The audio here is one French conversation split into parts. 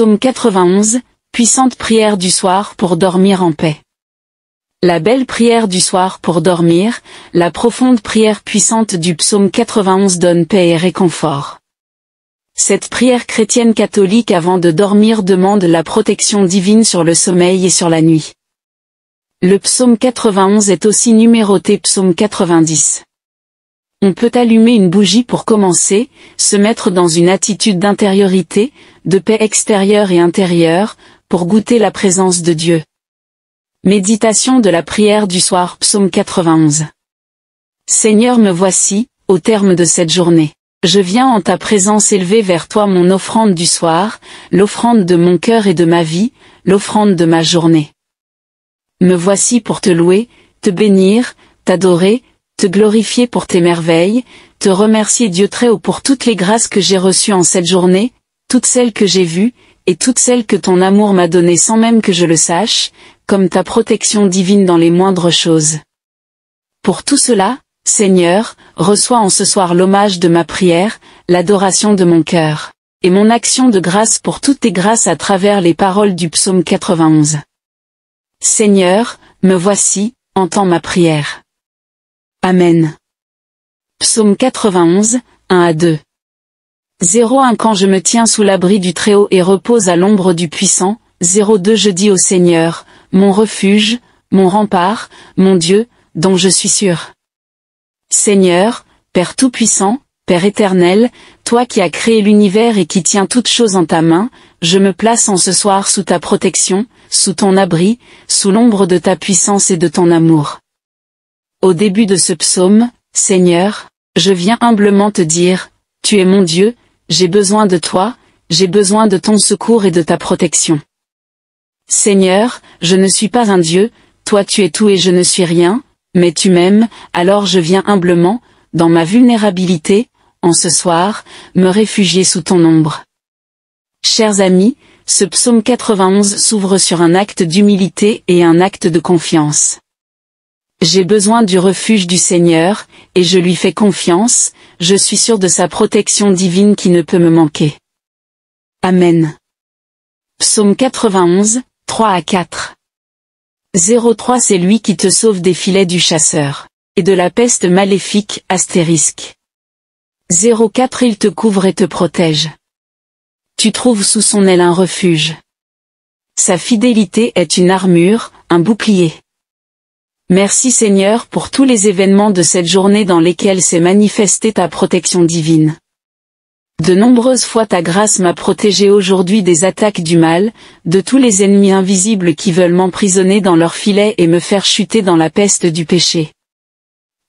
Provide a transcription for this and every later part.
Psaume 91, puissante prière du soir pour dormir en paix. La belle prière du soir pour dormir, la profonde prière puissante du psaume 91 donne paix et réconfort. Cette prière chrétienne catholique avant de dormir demande la protection divine sur le sommeil et sur la nuit. Le psaume 91 est aussi numéroté psaume 90. On peut allumer une bougie pour commencer, se mettre dans une attitude d'intériorité, de paix extérieure et intérieure, pour goûter la présence de Dieu. Méditation de la prière du soir Psaume 91 Seigneur me voici, au terme de cette journée. Je viens en ta présence élever vers toi mon offrande du soir, l'offrande de mon cœur et de ma vie, l'offrande de ma journée. Me voici pour te louer, te bénir, t'adorer, te glorifier pour tes merveilles, te remercier Dieu très haut pour toutes les grâces que j'ai reçues en cette journée, toutes celles que j'ai vues, et toutes celles que ton amour m'a données sans même que je le sache, comme ta protection divine dans les moindres choses. Pour tout cela, Seigneur, reçois en ce soir l'hommage de ma prière, l'adoration de mon cœur, et mon action de grâce pour toutes tes grâces à travers les paroles du psaume 91. Seigneur, me voici, entends ma prière. Amen. Psaume 91, 1 à 2 01 Quand je me tiens sous l'abri du Très-Haut et repose à l'ombre du Puissant, 02 Je dis au Seigneur, mon refuge, mon rempart, mon Dieu, dont je suis sûr. Seigneur, Père Tout-Puissant, Père éternel, toi qui as créé l'univers et qui tiens toutes choses en ta main, je me place en ce soir sous ta protection, sous ton abri, sous l'ombre de ta puissance et de ton amour. Au début de ce psaume, Seigneur, je viens humblement te dire, tu es mon Dieu, j'ai besoin de toi, j'ai besoin de ton secours et de ta protection. Seigneur, je ne suis pas un Dieu, toi tu es tout et je ne suis rien, mais tu m'aimes, alors je viens humblement, dans ma vulnérabilité, en ce soir, me réfugier sous ton ombre. Chers amis, ce psaume 91 s'ouvre sur un acte d'humilité et un acte de confiance. J'ai besoin du refuge du Seigneur, et je lui fais confiance, je suis sûr de sa protection divine qui ne peut me manquer. Amen. Psaume 91, 3 à 4 03 C'est lui qui te sauve des filets du chasseur, et de la peste maléfique, astérisque. 04 Il te couvre et te protège. Tu trouves sous son aile un refuge. Sa fidélité est une armure, un bouclier. Merci Seigneur pour tous les événements de cette journée dans lesquels s'est manifestée ta protection divine. De nombreuses fois ta grâce m'a protégé aujourd'hui des attaques du mal, de tous les ennemis invisibles qui veulent m'emprisonner dans leurs filets et me faire chuter dans la peste du péché.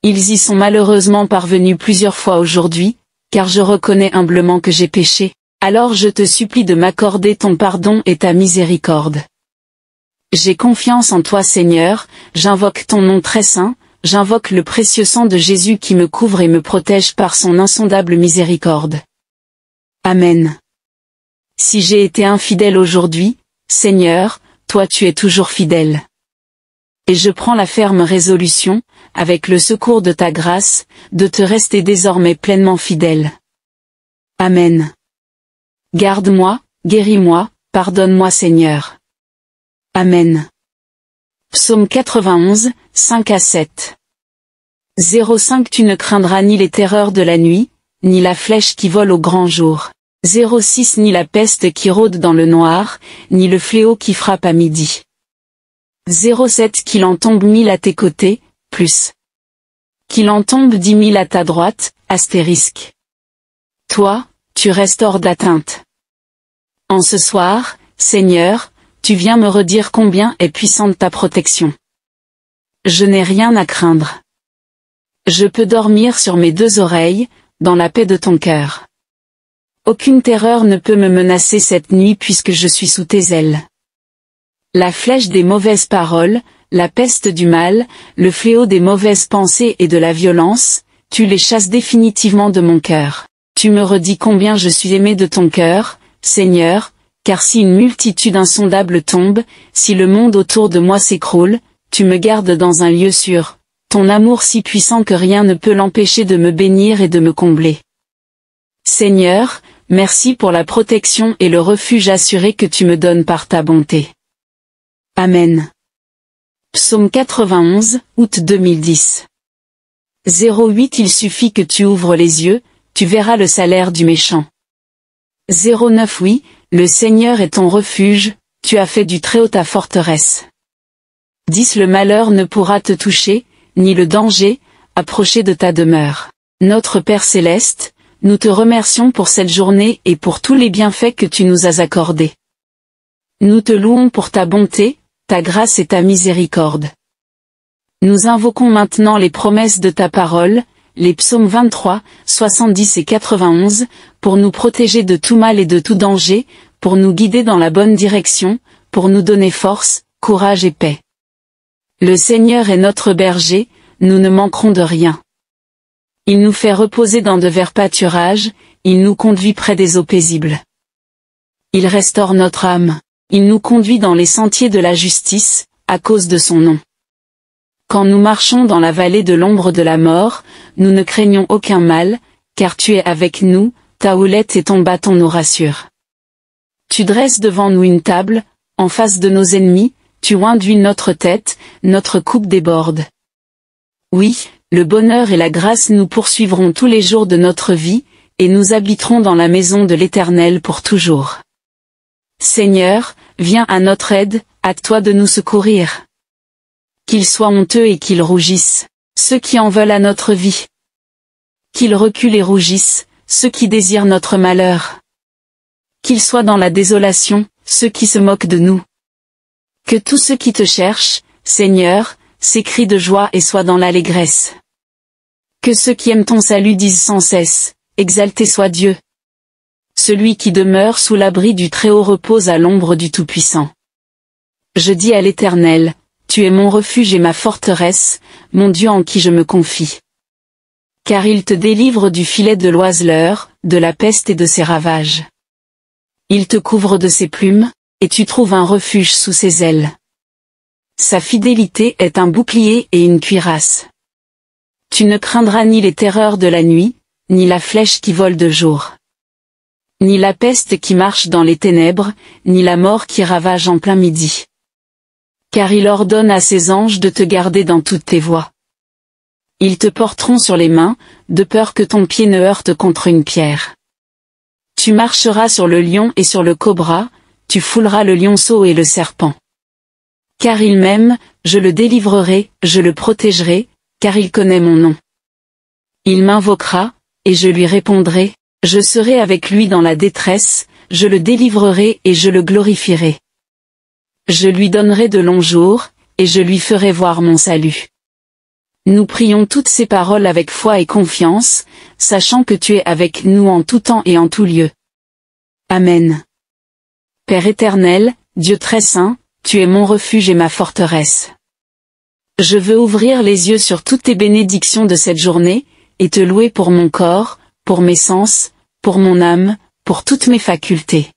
Ils y sont malheureusement parvenus plusieurs fois aujourd'hui, car je reconnais humblement que j'ai péché, alors je te supplie de m'accorder ton pardon et ta miséricorde. J'ai confiance en toi Seigneur, j'invoque ton nom très saint, j'invoque le précieux sang de Jésus qui me couvre et me protège par son insondable miséricorde. Amen. Si j'ai été infidèle aujourd'hui, Seigneur, toi tu es toujours fidèle. Et je prends la ferme résolution, avec le secours de ta grâce, de te rester désormais pleinement fidèle. Amen. Garde-moi, guéris-moi, pardonne-moi Seigneur. Amen. Psaume 91, 5 à 7. 05 Tu ne craindras ni les terreurs de la nuit, ni la flèche qui vole au grand jour. 06 Ni la peste qui rôde dans le noir, ni le fléau qui frappe à midi. 07 Qu'il en tombe mille à tes côtés, plus. Qu'il en tombe dix mille à ta droite, astérisque. Toi, tu restes hors d'atteinte. En ce soir, Seigneur, tu viens me redire combien est puissante ta protection. Je n'ai rien à craindre. Je peux dormir sur mes deux oreilles, dans la paix de ton cœur. Aucune terreur ne peut me menacer cette nuit puisque je suis sous tes ailes. La flèche des mauvaises paroles, la peste du mal, le fléau des mauvaises pensées et de la violence, tu les chasses définitivement de mon cœur. Tu me redis combien je suis aimé de ton cœur, Seigneur, car si une multitude insondable tombe, si le monde autour de moi s'écroule, tu me gardes dans un lieu sûr, ton amour si puissant que rien ne peut l'empêcher de me bénir et de me combler. Seigneur, merci pour la protection et le refuge assuré que tu me donnes par ta bonté. Amen. Psaume 91, août 2010 08 Il suffit que tu ouvres les yeux, tu verras le salaire du méchant. 09 Oui, le Seigneur est ton refuge, tu as fait du Très-Haut ta forteresse. 10 Le malheur ne pourra te toucher, ni le danger, approcher de ta demeure. Notre Père Céleste, nous te remercions pour cette journée et pour tous les bienfaits que tu nous as accordés. Nous te louons pour ta bonté, ta grâce et ta miséricorde. Nous invoquons maintenant les promesses de ta parole, les psaumes 23, 70 et 91, pour nous protéger de tout mal et de tout danger, pour nous guider dans la bonne direction, pour nous donner force, courage et paix. Le Seigneur est notre berger, nous ne manquerons de rien. Il nous fait reposer dans de verts pâturages, il nous conduit près des eaux paisibles. Il restaure notre âme, il nous conduit dans les sentiers de la justice, à cause de son nom. Quand nous marchons dans la vallée de l'ombre de la mort, nous ne craignons aucun mal, car tu es avec nous, ta houlette et ton bâton nous rassurent. Tu dresses devant nous une table, en face de nos ennemis, tu induis notre tête, notre coupe déborde. Oui, le bonheur et la grâce nous poursuivront tous les jours de notre vie, et nous habiterons dans la maison de l'Éternel pour toujours. Seigneur, viens à notre aide, à toi de nous secourir qu'ils soient honteux et qu'ils rougissent, ceux qui en veulent à notre vie. Qu'ils reculent et rougissent, ceux qui désirent notre malheur. Qu'ils soient dans la désolation, ceux qui se moquent de nous. Que tous ceux qui te cherchent, Seigneur, s'écrient de joie et soient dans l'allégresse. Que ceux qui aiment ton salut disent sans cesse, Exalté soit Dieu. Celui qui demeure sous l'abri du Très-Haut repose à l'ombre du Tout-Puissant. Je dis à l'Éternel, tu es mon refuge et ma forteresse, mon Dieu en qui je me confie. Car il te délivre du filet de l'oiseleur, de la peste et de ses ravages. Il te couvre de ses plumes, et tu trouves un refuge sous ses ailes. Sa fidélité est un bouclier et une cuirasse. Tu ne craindras ni les terreurs de la nuit, ni la flèche qui vole de jour. Ni la peste qui marche dans les ténèbres, ni la mort qui ravage en plein midi car il ordonne à ses anges de te garder dans toutes tes voies. Ils te porteront sur les mains, de peur que ton pied ne heurte contre une pierre. Tu marcheras sur le lion et sur le cobra, tu fouleras le lionceau et le serpent. Car il m'aime, je le délivrerai, je le protégerai, car il connaît mon nom. Il m'invoquera, et je lui répondrai, je serai avec lui dans la détresse, je le délivrerai et je le glorifierai. Je lui donnerai de longs jours, et je lui ferai voir mon salut. Nous prions toutes ces paroles avec foi et confiance, sachant que tu es avec nous en tout temps et en tout lieu. Amen. Père éternel, Dieu très saint, tu es mon refuge et ma forteresse. Je veux ouvrir les yeux sur toutes tes bénédictions de cette journée, et te louer pour mon corps, pour mes sens, pour mon âme, pour toutes mes facultés.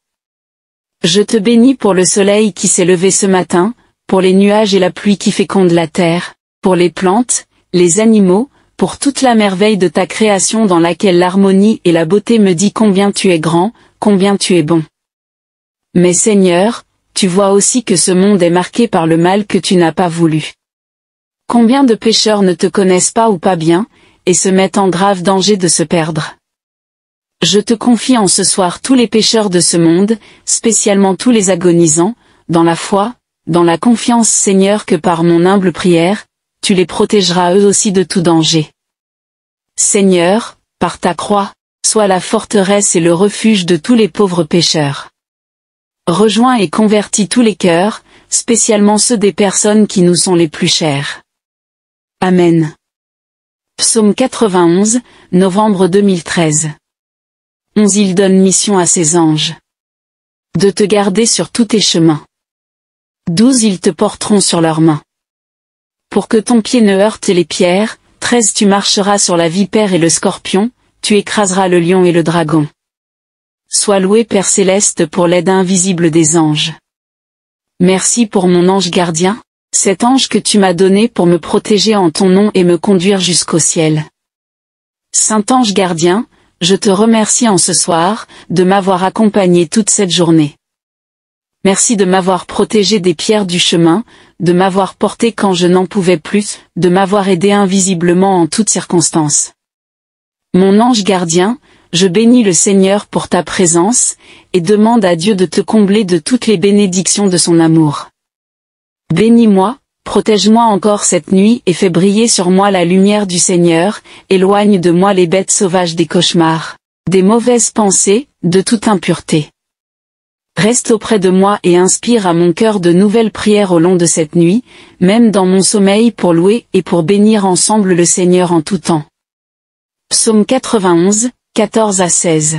Je te bénis pour le soleil qui s'est levé ce matin, pour les nuages et la pluie qui fécondent la terre, pour les plantes, les animaux, pour toute la merveille de ta création dans laquelle l'harmonie et la beauté me dit combien tu es grand, combien tu es bon. Mais Seigneur, tu vois aussi que ce monde est marqué par le mal que tu n'as pas voulu. Combien de pécheurs ne te connaissent pas ou pas bien, et se mettent en grave danger de se perdre. Je te confie en ce soir tous les pécheurs de ce monde, spécialement tous les agonisants, dans la foi, dans la confiance Seigneur que par mon humble prière, tu les protégeras eux aussi de tout danger. Seigneur, par ta croix, sois la forteresse et le refuge de tous les pauvres pécheurs. Rejoins et convertis tous les cœurs, spécialement ceux des personnes qui nous sont les plus chères. Amen. Psaume 91, novembre 2013 Onze il donne mission à ses anges. De te garder sur tous tes chemins. Douze ils te porteront sur leurs mains. Pour que ton pied ne heurte les pierres, treize tu marcheras sur la vipère et le scorpion, tu écraseras le lion et le dragon. Sois loué Père Céleste pour l'aide invisible des anges. Merci pour mon ange gardien, cet ange que tu m'as donné pour me protéger en ton nom et me conduire jusqu'au ciel. Saint ange gardien, je te remercie en ce soir, de m'avoir accompagné toute cette journée. Merci de m'avoir protégé des pierres du chemin, de m'avoir porté quand je n'en pouvais plus, de m'avoir aidé invisiblement en toutes circonstances. Mon ange gardien, je bénis le Seigneur pour ta présence, et demande à Dieu de te combler de toutes les bénédictions de son amour. Bénis-moi, Protège-moi encore cette nuit et fais briller sur moi la lumière du Seigneur, éloigne de moi les bêtes sauvages des cauchemars, des mauvaises pensées, de toute impureté. Reste auprès de moi et inspire à mon cœur de nouvelles prières au long de cette nuit, même dans mon sommeil pour louer et pour bénir ensemble le Seigneur en tout temps. Psaume 91, 14 à 16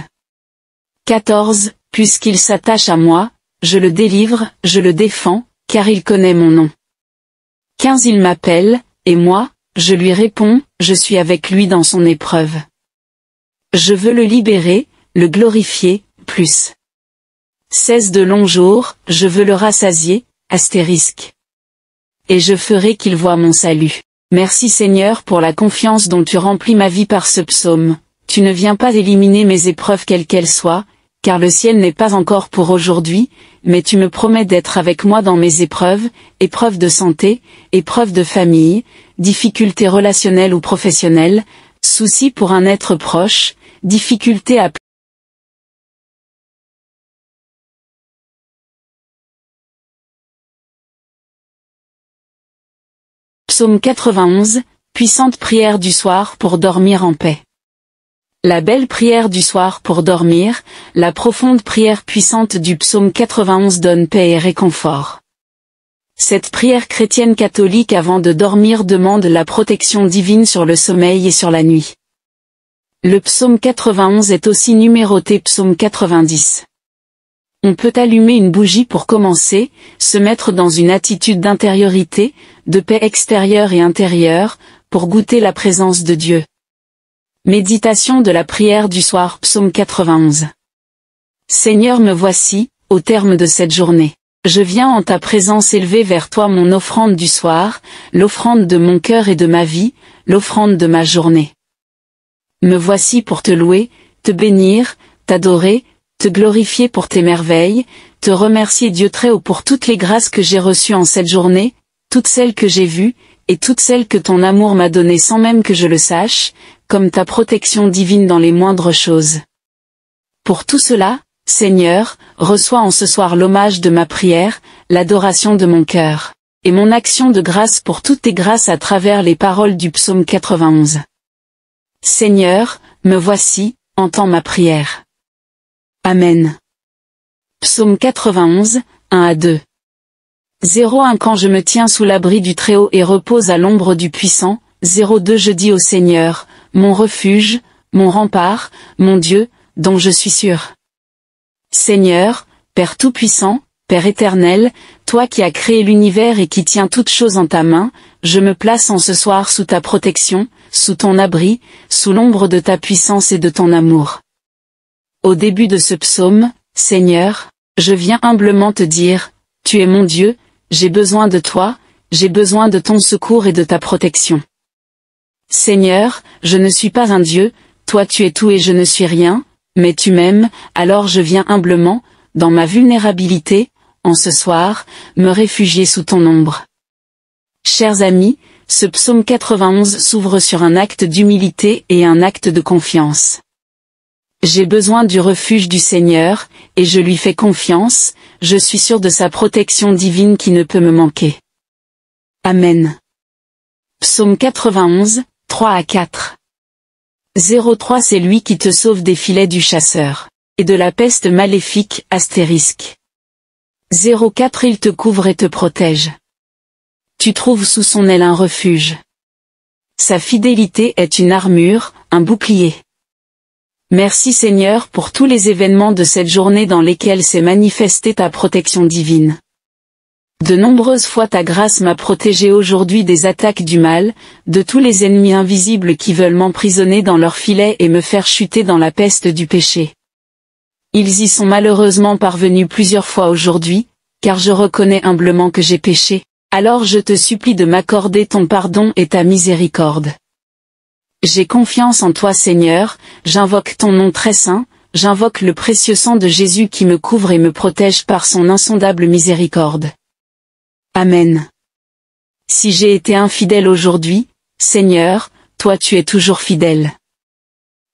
14. Puisqu'il s'attache à moi, je le délivre, je le défends, car il connaît mon nom. 15 Il m'appelle, et moi, je lui réponds, je suis avec lui dans son épreuve. Je veux le libérer, le glorifier, plus. 16 de longs jours, je veux le rassasier, astérisque. Et je ferai qu'il voie mon salut. Merci Seigneur pour la confiance dont tu remplis ma vie par ce psaume. Tu ne viens pas éliminer mes épreuves quelles qu'elles soient, car le ciel n'est pas encore pour aujourd'hui, mais tu me promets d'être avec moi dans mes épreuves, épreuves de santé, épreuves de famille, difficultés relationnelles ou professionnelles, soucis pour un être proche, difficultés à Psaume 91, puissante prière du soir pour dormir en paix. La belle prière du soir pour dormir, la profonde prière puissante du psaume 91 donne paix et réconfort. Cette prière chrétienne catholique avant de dormir demande la protection divine sur le sommeil et sur la nuit. Le psaume 91 est aussi numéroté psaume 90. On peut allumer une bougie pour commencer, se mettre dans une attitude d'intériorité, de paix extérieure et intérieure, pour goûter la présence de Dieu. Méditation de la prière du soir Psaume 91 Seigneur me voici, au terme de cette journée. Je viens en ta présence élever vers toi mon offrande du soir, l'offrande de mon cœur et de ma vie, l'offrande de ma journée. Me voici pour te louer, te bénir, t'adorer, te glorifier pour tes merveilles, te remercier Dieu très haut pour toutes les grâces que j'ai reçues en cette journée, toutes celles que j'ai vues, et toutes celles que ton amour m'a données sans même que je le sache, comme ta protection divine dans les moindres choses. Pour tout cela, Seigneur, reçois en ce soir l'hommage de ma prière, l'adoration de mon cœur, et mon action de grâce pour toutes tes grâces à travers les paroles du psaume 91. Seigneur, me voici, entends ma prière. Amen. Psaume 91, 1 à 2. 01 Quand je me tiens sous l'abri du Très-Haut et repose à l'ombre du Puissant, 02 Je dis au Seigneur, mon refuge, mon rempart, mon Dieu, dont je suis sûr. Seigneur, Père Tout-Puissant, Père éternel, toi qui as créé l'univers et qui tiens toutes choses en ta main, je me place en ce soir sous ta protection, sous ton abri, sous l'ombre de ta puissance et de ton amour. Au début de ce psaume, Seigneur, je viens humblement te dire, tu es mon Dieu, j'ai besoin de toi, j'ai besoin de ton secours et de ta protection. Seigneur, je ne suis pas un Dieu, toi tu es tout et je ne suis rien, mais tu m'aimes, alors je viens humblement, dans ma vulnérabilité, en ce soir, me réfugier sous ton ombre. Chers amis, ce psaume 91 s'ouvre sur un acte d'humilité et un acte de confiance. J'ai besoin du refuge du Seigneur, et je lui fais confiance, je suis sûr de sa protection divine qui ne peut me manquer. Amen. Psaume 91, 3 à 4. 03 C'est lui qui te sauve des filets du chasseur. Et de la peste maléfique, astérisque. 04 Il te couvre et te protège. Tu trouves sous son aile un refuge. Sa fidélité est une armure, un bouclier. Merci Seigneur pour tous les événements de cette journée dans lesquels s'est manifestée ta protection divine. De nombreuses fois ta grâce m'a protégé aujourd'hui des attaques du mal, de tous les ennemis invisibles qui veulent m'emprisonner dans leurs filet et me faire chuter dans la peste du péché. Ils y sont malheureusement parvenus plusieurs fois aujourd'hui, car je reconnais humblement que j'ai péché, alors je te supplie de m'accorder ton pardon et ta miséricorde. J'ai confiance en toi Seigneur, j'invoque ton nom très saint, j'invoque le précieux sang de Jésus qui me couvre et me protège par son insondable miséricorde. Amen. Si j'ai été infidèle aujourd'hui, Seigneur, toi tu es toujours fidèle.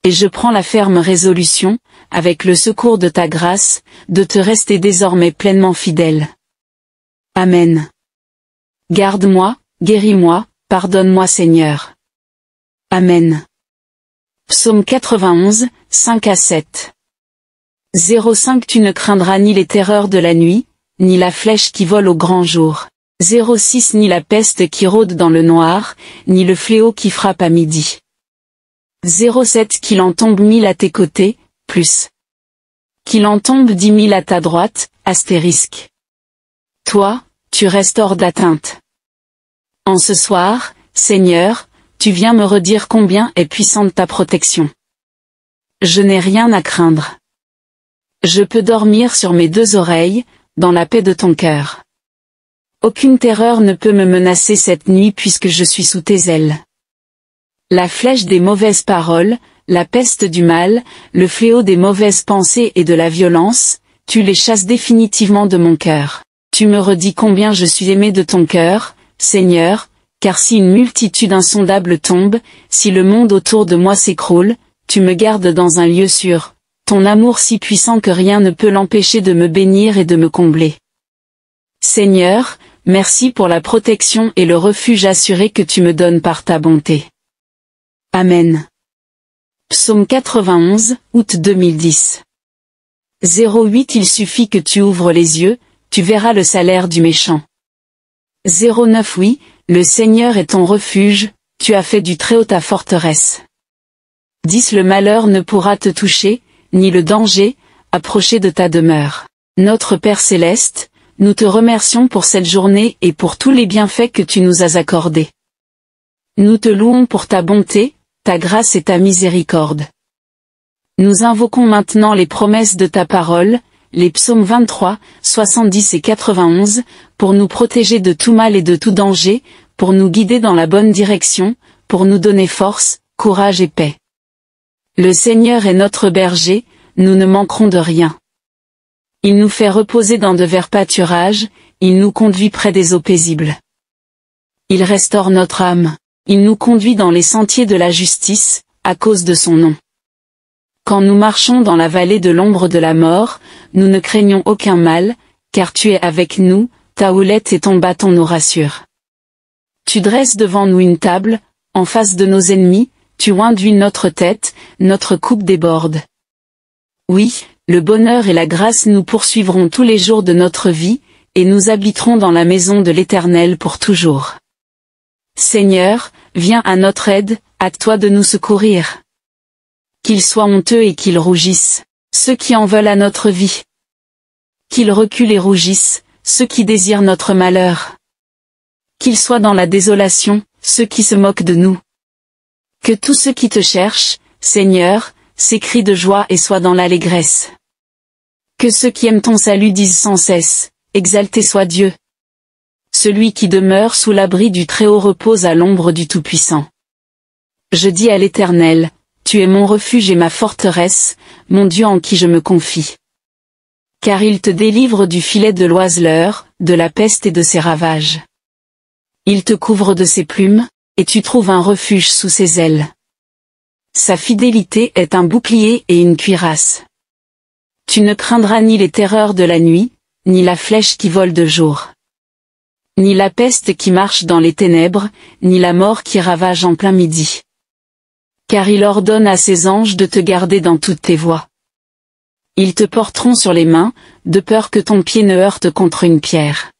Et je prends la ferme résolution, avec le secours de ta grâce, de te rester désormais pleinement fidèle. Amen. Garde-moi, guéris-moi, pardonne-moi Seigneur. Amen. Psaume 91, 5 à 7. 05 Tu ne craindras ni les terreurs de la nuit, ni la flèche qui vole au grand jour. 06 Ni la peste qui rôde dans le noir, ni le fléau qui frappe à midi. 07 Qu'il en tombe mille à tes côtés, plus. Qu'il en tombe dix mille à ta droite, astérisque. Toi, tu restes hors d'atteinte. En ce soir, Seigneur, tu viens me redire combien est puissante ta protection. Je n'ai rien à craindre. Je peux dormir sur mes deux oreilles, dans la paix de ton cœur. Aucune terreur ne peut me menacer cette nuit puisque je suis sous tes ailes. La flèche des mauvaises paroles, la peste du mal, le fléau des mauvaises pensées et de la violence, tu les chasses définitivement de mon cœur. Tu me redis combien je suis aimé de ton cœur, Seigneur, car si une multitude insondable tombe, si le monde autour de moi s'écroule, tu me gardes dans un lieu sûr, ton amour si puissant que rien ne peut l'empêcher de me bénir et de me combler. Seigneur, merci pour la protection et le refuge assuré que tu me donnes par ta bonté. Amen. Psaume 91, août 2010 08 Il suffit que tu ouvres les yeux, tu verras le salaire du méchant. 09 Oui, le Seigneur est ton refuge, tu as fait du Très-Haut ta forteresse. 10 Le malheur ne pourra te toucher, ni le danger, approcher de ta demeure. Notre Père Céleste, nous te remercions pour cette journée et pour tous les bienfaits que tu nous as accordés. Nous te louons pour ta bonté, ta grâce et ta miséricorde. Nous invoquons maintenant les promesses de ta parole, les psaumes 23, 70 et 91, pour nous protéger de tout mal et de tout danger, pour nous guider dans la bonne direction, pour nous donner force, courage et paix. Le Seigneur est notre berger, nous ne manquerons de rien. Il nous fait reposer dans de verts pâturages, il nous conduit près des eaux paisibles. Il restaure notre âme, il nous conduit dans les sentiers de la justice, à cause de son nom. Quand nous marchons dans la vallée de l'ombre de la mort, nous ne craignons aucun mal, car tu es avec nous, ta houlette et ton bâton nous rassurent. Tu dresses devant nous une table, en face de nos ennemis, tu induis notre tête, notre coupe déborde. Oui, le bonheur et la grâce nous poursuivront tous les jours de notre vie, et nous habiterons dans la maison de l'Éternel pour toujours. Seigneur, viens à notre aide, à toi de nous secourir. Qu'ils soient honteux et qu'ils rougissent, ceux qui en veulent à notre vie. Qu'ils reculent et rougissent, ceux qui désirent notre malheur. Qu'ils soient dans la désolation, ceux qui se moquent de nous. Que tous ceux qui te cherchent, Seigneur, s'écrie de joie et soit dans l'allégresse. Que ceux qui aiment ton salut disent sans cesse, Exalté soit Dieu. Celui qui demeure sous l'abri du Très-Haut repose à l'ombre du Tout-Puissant. Je dis à l'Éternel, Tu es mon refuge et ma forteresse, mon Dieu en qui je me confie. Car il te délivre du filet de l'oiseleur, de la peste et de ses ravages. Il te couvre de ses plumes, et tu trouves un refuge sous ses ailes. Sa fidélité est un bouclier et une cuirasse. Tu ne craindras ni les terreurs de la nuit, ni la flèche qui vole de jour. Ni la peste qui marche dans les ténèbres, ni la mort qui ravage en plein midi. Car il ordonne à ses anges de te garder dans toutes tes voies. Ils te porteront sur les mains, de peur que ton pied ne heurte contre une pierre.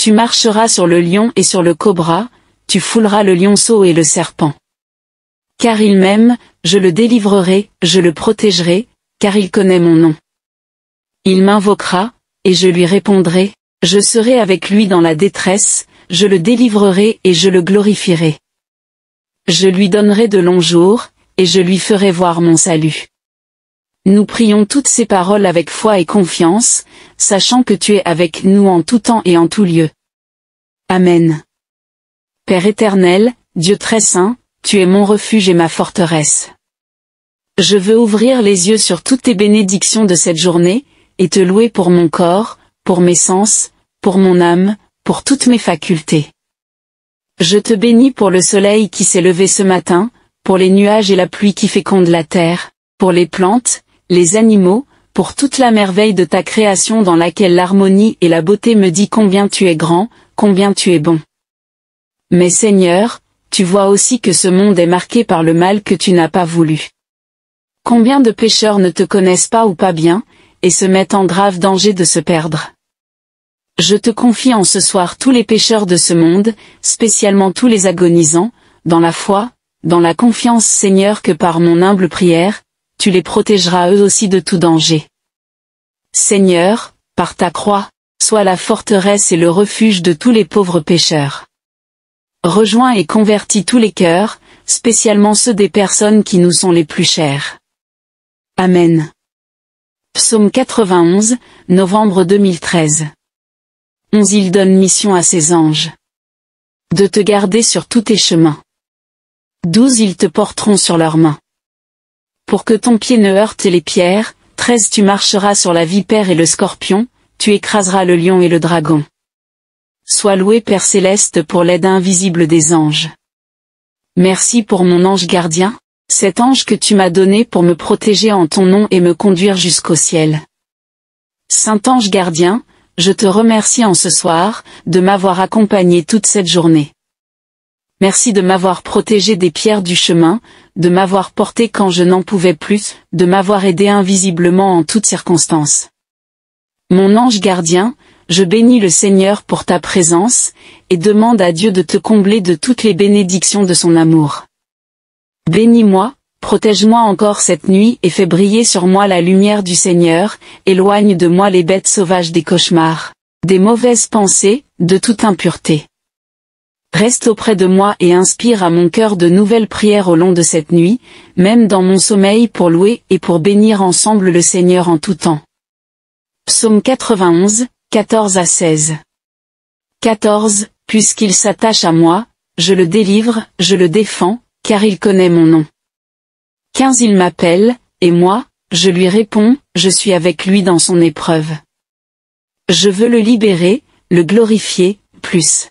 Tu marcheras sur le lion et sur le cobra, tu fouleras le lionceau et le serpent. Car il m'aime, je le délivrerai, je le protégerai, car il connaît mon nom. Il m'invoquera, et je lui répondrai, je serai avec lui dans la détresse, je le délivrerai et je le glorifierai. Je lui donnerai de longs jours, et je lui ferai voir mon salut. Nous prions toutes ces paroles avec foi et confiance, sachant que tu es avec nous en tout temps et en tout lieu. Amen. Père éternel, Dieu très saint, tu es mon refuge et ma forteresse. Je veux ouvrir les yeux sur toutes tes bénédictions de cette journée, et te louer pour mon corps, pour mes sens, pour mon âme, pour toutes mes facultés. Je te bénis pour le soleil qui s'est levé ce matin, pour les nuages et la pluie qui fécondent la terre, pour les plantes, les animaux, pour toute la merveille de ta création dans laquelle l'harmonie et la beauté me dit combien tu es grand, combien tu es bon. Mais Seigneur, tu vois aussi que ce monde est marqué par le mal que tu n'as pas voulu. Combien de pécheurs ne te connaissent pas ou pas bien, et se mettent en grave danger de se perdre Je te confie en ce soir tous les pécheurs de ce monde, spécialement tous les agonisants, dans la foi, dans la confiance Seigneur que par mon humble prière, tu les protégeras eux aussi de tout danger. Seigneur, par ta croix, sois la forteresse et le refuge de tous les pauvres pécheurs. Rejoins et convertis tous les cœurs, spécialement ceux des personnes qui nous sont les plus chères. Amen. Psaume 91, novembre 2013. 11 Il donne mission à ses anges. De te garder sur tous tes chemins. 12 Ils te porteront sur leurs mains. Pour que ton pied ne heurte les pierres, 13 Tu marcheras sur la vipère et le scorpion, tu écraseras le lion et le dragon. Sois loué Père Céleste pour l'aide invisible des anges. Merci pour mon ange gardien, cet ange que tu m'as donné pour me protéger en ton nom et me conduire jusqu'au ciel. Saint ange gardien, je te remercie en ce soir, de m'avoir accompagné toute cette journée. Merci de m'avoir protégé des pierres du chemin, de m'avoir porté quand je n'en pouvais plus, de m'avoir aidé invisiblement en toutes circonstances. Mon ange gardien, je bénis le Seigneur pour ta présence, et demande à Dieu de te combler de toutes les bénédictions de son amour. Bénis-moi, protège-moi encore cette nuit et fais briller sur moi la lumière du Seigneur, éloigne de moi les bêtes sauvages des cauchemars, des mauvaises pensées, de toute impureté. Reste auprès de moi et inspire à mon cœur de nouvelles prières au long de cette nuit, même dans mon sommeil pour louer et pour bénir ensemble le Seigneur en tout temps. Psaume 91, 14 à 16. 14, puisqu'il s'attache à moi, je le délivre, je le défends, car il connaît mon nom. 15 Il m'appelle, et moi, je lui réponds, je suis avec lui dans son épreuve. Je veux le libérer, le glorifier, plus.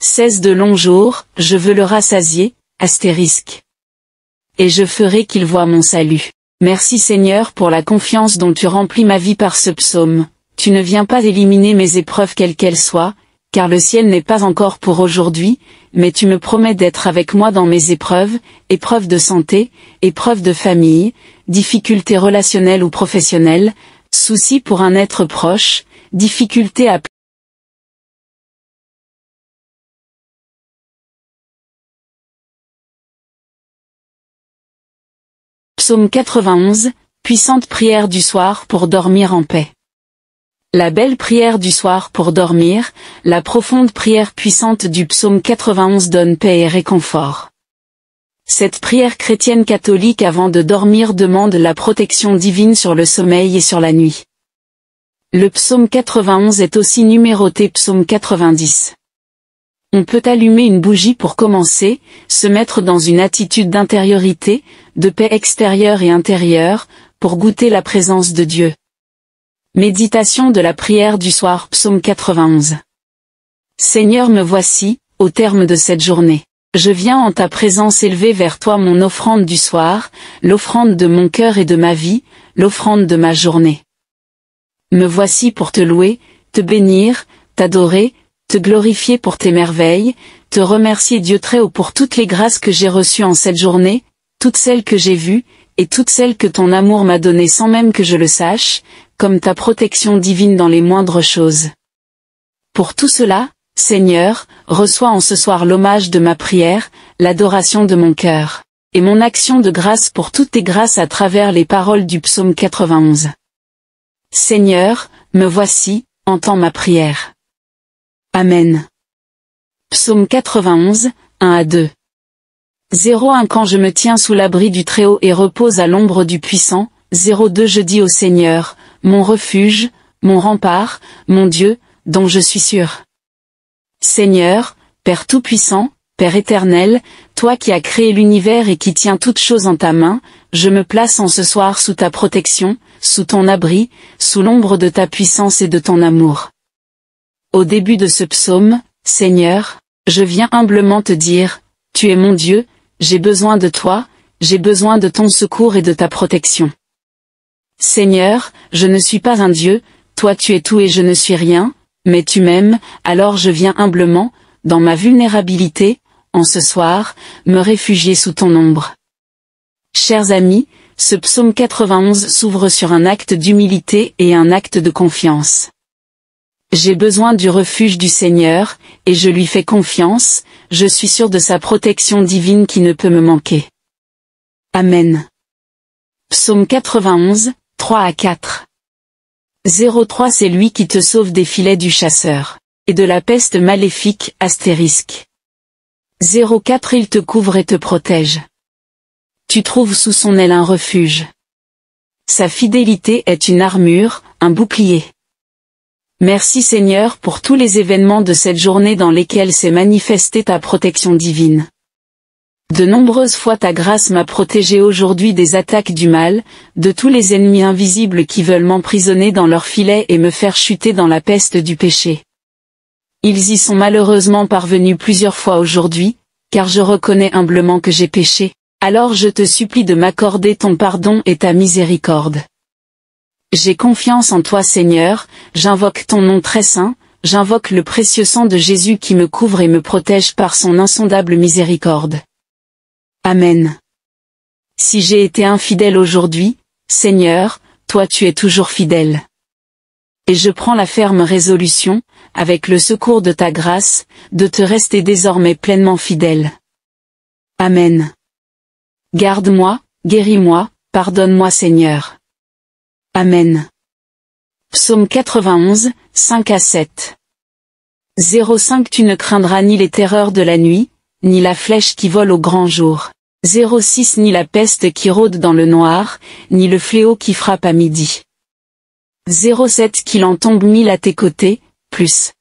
16 De longs jours, je veux le rassasier, astérisque. Et je ferai qu'il voie mon salut. Merci Seigneur pour la confiance dont tu remplis ma vie par ce psaume tu ne viens pas éliminer mes épreuves quelles qu'elles soient, car le ciel n'est pas encore pour aujourd'hui, mais tu me promets d'être avec moi dans mes épreuves, épreuves de santé, épreuves de famille, difficultés relationnelles ou professionnelles, soucis pour un être proche, difficultés à Psaume 91, puissante prière du soir pour dormir en paix. La belle prière du soir pour dormir, la profonde prière puissante du psaume 91 donne paix et réconfort. Cette prière chrétienne catholique avant de dormir demande la protection divine sur le sommeil et sur la nuit. Le psaume 91 est aussi numéroté psaume 90. On peut allumer une bougie pour commencer, se mettre dans une attitude d'intériorité, de paix extérieure et intérieure, pour goûter la présence de Dieu. Méditation de la prière du soir Psaume 91 Seigneur me voici, au terme de cette journée. Je viens en ta présence élever vers toi mon offrande du soir, l'offrande de mon cœur et de ma vie, l'offrande de ma journée. Me voici pour te louer, te bénir, t'adorer, te glorifier pour tes merveilles, te remercier Dieu très haut pour toutes les grâces que j'ai reçues en cette journée, toutes celles que j'ai vues, et toutes celles que ton amour m'a données sans même que je le sache, comme ta protection divine dans les moindres choses. Pour tout cela, Seigneur, reçois en ce soir l'hommage de ma prière, l'adoration de mon cœur, et mon action de grâce pour toutes tes grâces à travers les paroles du psaume 91. Seigneur, me voici, entends ma prière. Amen. Psaume 91, 1 à 2 01 Quand je me tiens sous l'abri du Très-Haut et repose à l'ombre du Puissant, 02 Je dis au Seigneur, mon refuge, mon rempart, mon Dieu, dont je suis sûr. Seigneur, Père Tout-Puissant, Père éternel, toi qui as créé l'univers et qui tiens toutes choses en ta main, je me place en ce soir sous ta protection, sous ton abri, sous l'ombre de ta puissance et de ton amour. Au début de ce psaume, Seigneur, je viens humblement te dire, tu es mon Dieu, j'ai besoin de toi, j'ai besoin de ton secours et de ta protection. Seigneur, je ne suis pas un Dieu, toi tu es tout et je ne suis rien, mais tu m'aimes, alors je viens humblement, dans ma vulnérabilité, en ce soir, me réfugier sous ton ombre. Chers amis, ce psaume 91 s'ouvre sur un acte d'humilité et un acte de confiance. J'ai besoin du refuge du Seigneur, et je lui fais confiance, je suis sûr de sa protection divine qui ne peut me manquer. Amen. Psaume 91, 3 à 4. 03 C'est lui qui te sauve des filets du chasseur. Et de la peste maléfique, astérisque. 04 Il te couvre et te protège. Tu trouves sous son aile un refuge. Sa fidélité est une armure, un bouclier. Merci Seigneur pour tous les événements de cette journée dans lesquels s'est manifestée ta protection divine. De nombreuses fois ta grâce m'a protégé aujourd'hui des attaques du mal, de tous les ennemis invisibles qui veulent m'emprisonner dans leurs filets et me faire chuter dans la peste du péché. Ils y sont malheureusement parvenus plusieurs fois aujourd'hui, car je reconnais humblement que j'ai péché, alors je te supplie de m'accorder ton pardon et ta miséricorde. J'ai confiance en toi Seigneur, j'invoque ton nom très saint, j'invoque le précieux sang de Jésus qui me couvre et me protège par son insondable miséricorde. Amen. Si j'ai été infidèle aujourd'hui, Seigneur, toi tu es toujours fidèle. Et je prends la ferme résolution, avec le secours de ta grâce, de te rester désormais pleinement fidèle. Amen. Garde-moi, guéris-moi, pardonne-moi Seigneur. Amen. Psaume 91, 5 à 7. 05 Tu ne craindras ni les terreurs de la nuit, ni la flèche qui vole au grand jour. 06 Ni la peste qui rôde dans le noir, ni le fléau qui frappe à midi. 07 Qu'il en tombe mille à tes côtés, plus.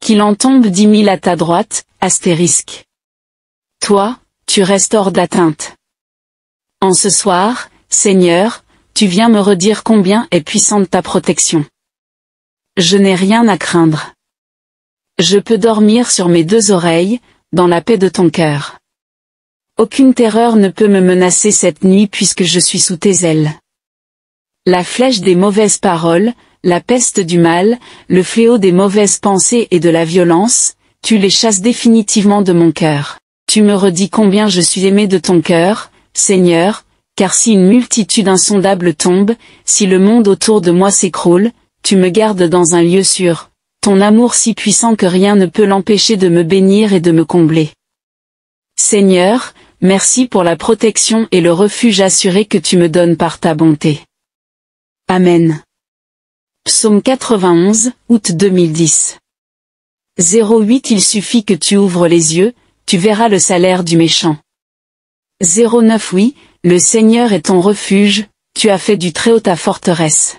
Qu'il en tombe dix mille à ta droite, astérisque. Toi, tu restes hors d'atteinte. En ce soir, Seigneur, tu viens me redire combien est puissante ta protection. Je n'ai rien à craindre. Je peux dormir sur mes deux oreilles, dans la paix de ton cœur. Aucune terreur ne peut me menacer cette nuit puisque je suis sous tes ailes. La flèche des mauvaises paroles, la peste du mal, le fléau des mauvaises pensées et de la violence, tu les chasses définitivement de mon cœur. Tu me redis combien je suis aimé de ton cœur, Seigneur, car si une multitude insondable tombe, si le monde autour de moi s'écroule, tu me gardes dans un lieu sûr, ton amour si puissant que rien ne peut l'empêcher de me bénir et de me combler. Seigneur, merci pour la protection et le refuge assuré que tu me donnes par ta bonté. Amen. Psaume 91, août 2010. 08 Il suffit que tu ouvres les yeux, tu verras le salaire du méchant. 09 Oui, le Seigneur est ton refuge, tu as fait du Très-Haut ta forteresse.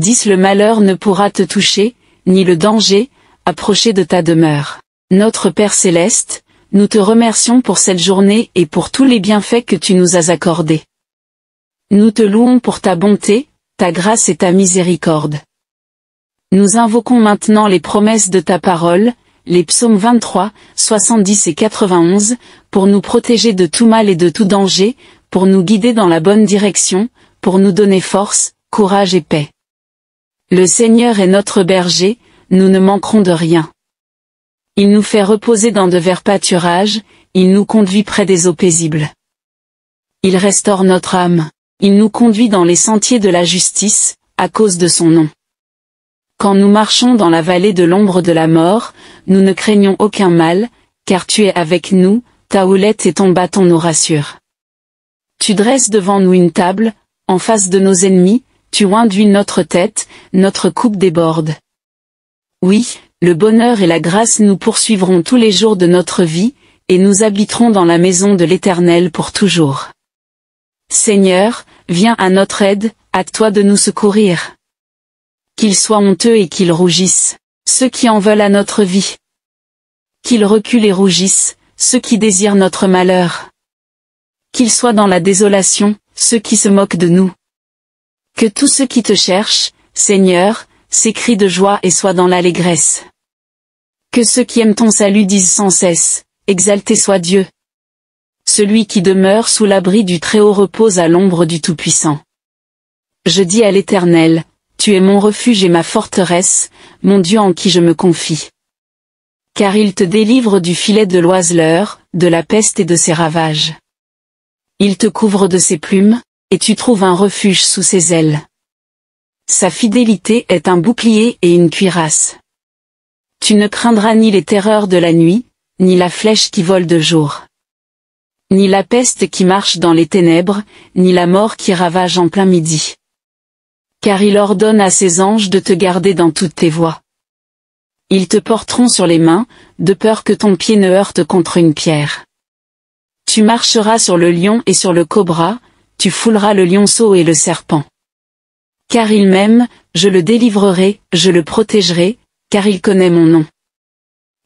10 Le malheur ne pourra te toucher, ni le danger, approcher de ta demeure. Notre Père Céleste, nous te remercions pour cette journée et pour tous les bienfaits que tu nous as accordés. Nous te louons pour ta bonté, ta grâce et ta miséricorde. Nous invoquons maintenant les promesses de ta parole, les psaumes 23, 70 et 91, pour nous protéger de tout mal et de tout danger, pour nous guider dans la bonne direction, pour nous donner force, courage et paix. Le Seigneur est notre berger, nous ne manquerons de rien. Il nous fait reposer dans de verts pâturages, il nous conduit près des eaux paisibles. Il restaure notre âme, il nous conduit dans les sentiers de la justice, à cause de son nom. Quand nous marchons dans la vallée de l'ombre de la mort, nous ne craignons aucun mal, car tu es avec nous, ta houlette et ton bâton nous rassurent. Tu dresses devant nous une table, en face de nos ennemis, tu induis notre tête, notre coupe déborde. Oui, le bonheur et la grâce nous poursuivront tous les jours de notre vie, et nous habiterons dans la maison de l'Éternel pour toujours. Seigneur, viens à notre aide, à toi de nous secourir. Qu'ils soient honteux et qu'ils rougissent, ceux qui en veulent à notre vie. Qu'ils reculent et rougissent, ceux qui désirent notre malheur. Qu'ils soient dans la désolation, ceux qui se moquent de nous. Que tous ceux qui te cherchent, Seigneur, s'écrie de joie et soit dans l'allégresse. Que ceux qui aiment ton salut disent sans cesse, exalté soit Dieu. Celui qui demeure sous l'abri du Très-Haut repose à l'ombre du Tout-Puissant. Je dis à l'Éternel, tu es mon refuge et ma forteresse, mon Dieu en qui je me confie. Car il te délivre du filet de l'oiseleur, de la peste et de ses ravages. Il te couvre de ses plumes, et tu trouves un refuge sous ses ailes. Sa fidélité est un bouclier et une cuirasse. Tu ne craindras ni les terreurs de la nuit, ni la flèche qui vole de jour. Ni la peste qui marche dans les ténèbres, ni la mort qui ravage en plein midi. Car il ordonne à ses anges de te garder dans toutes tes voies. Ils te porteront sur les mains, de peur que ton pied ne heurte contre une pierre. Tu marcheras sur le lion et sur le cobra, tu fouleras le lionceau et le serpent. Car il m'aime, je le délivrerai, je le protégerai, car il connaît mon nom.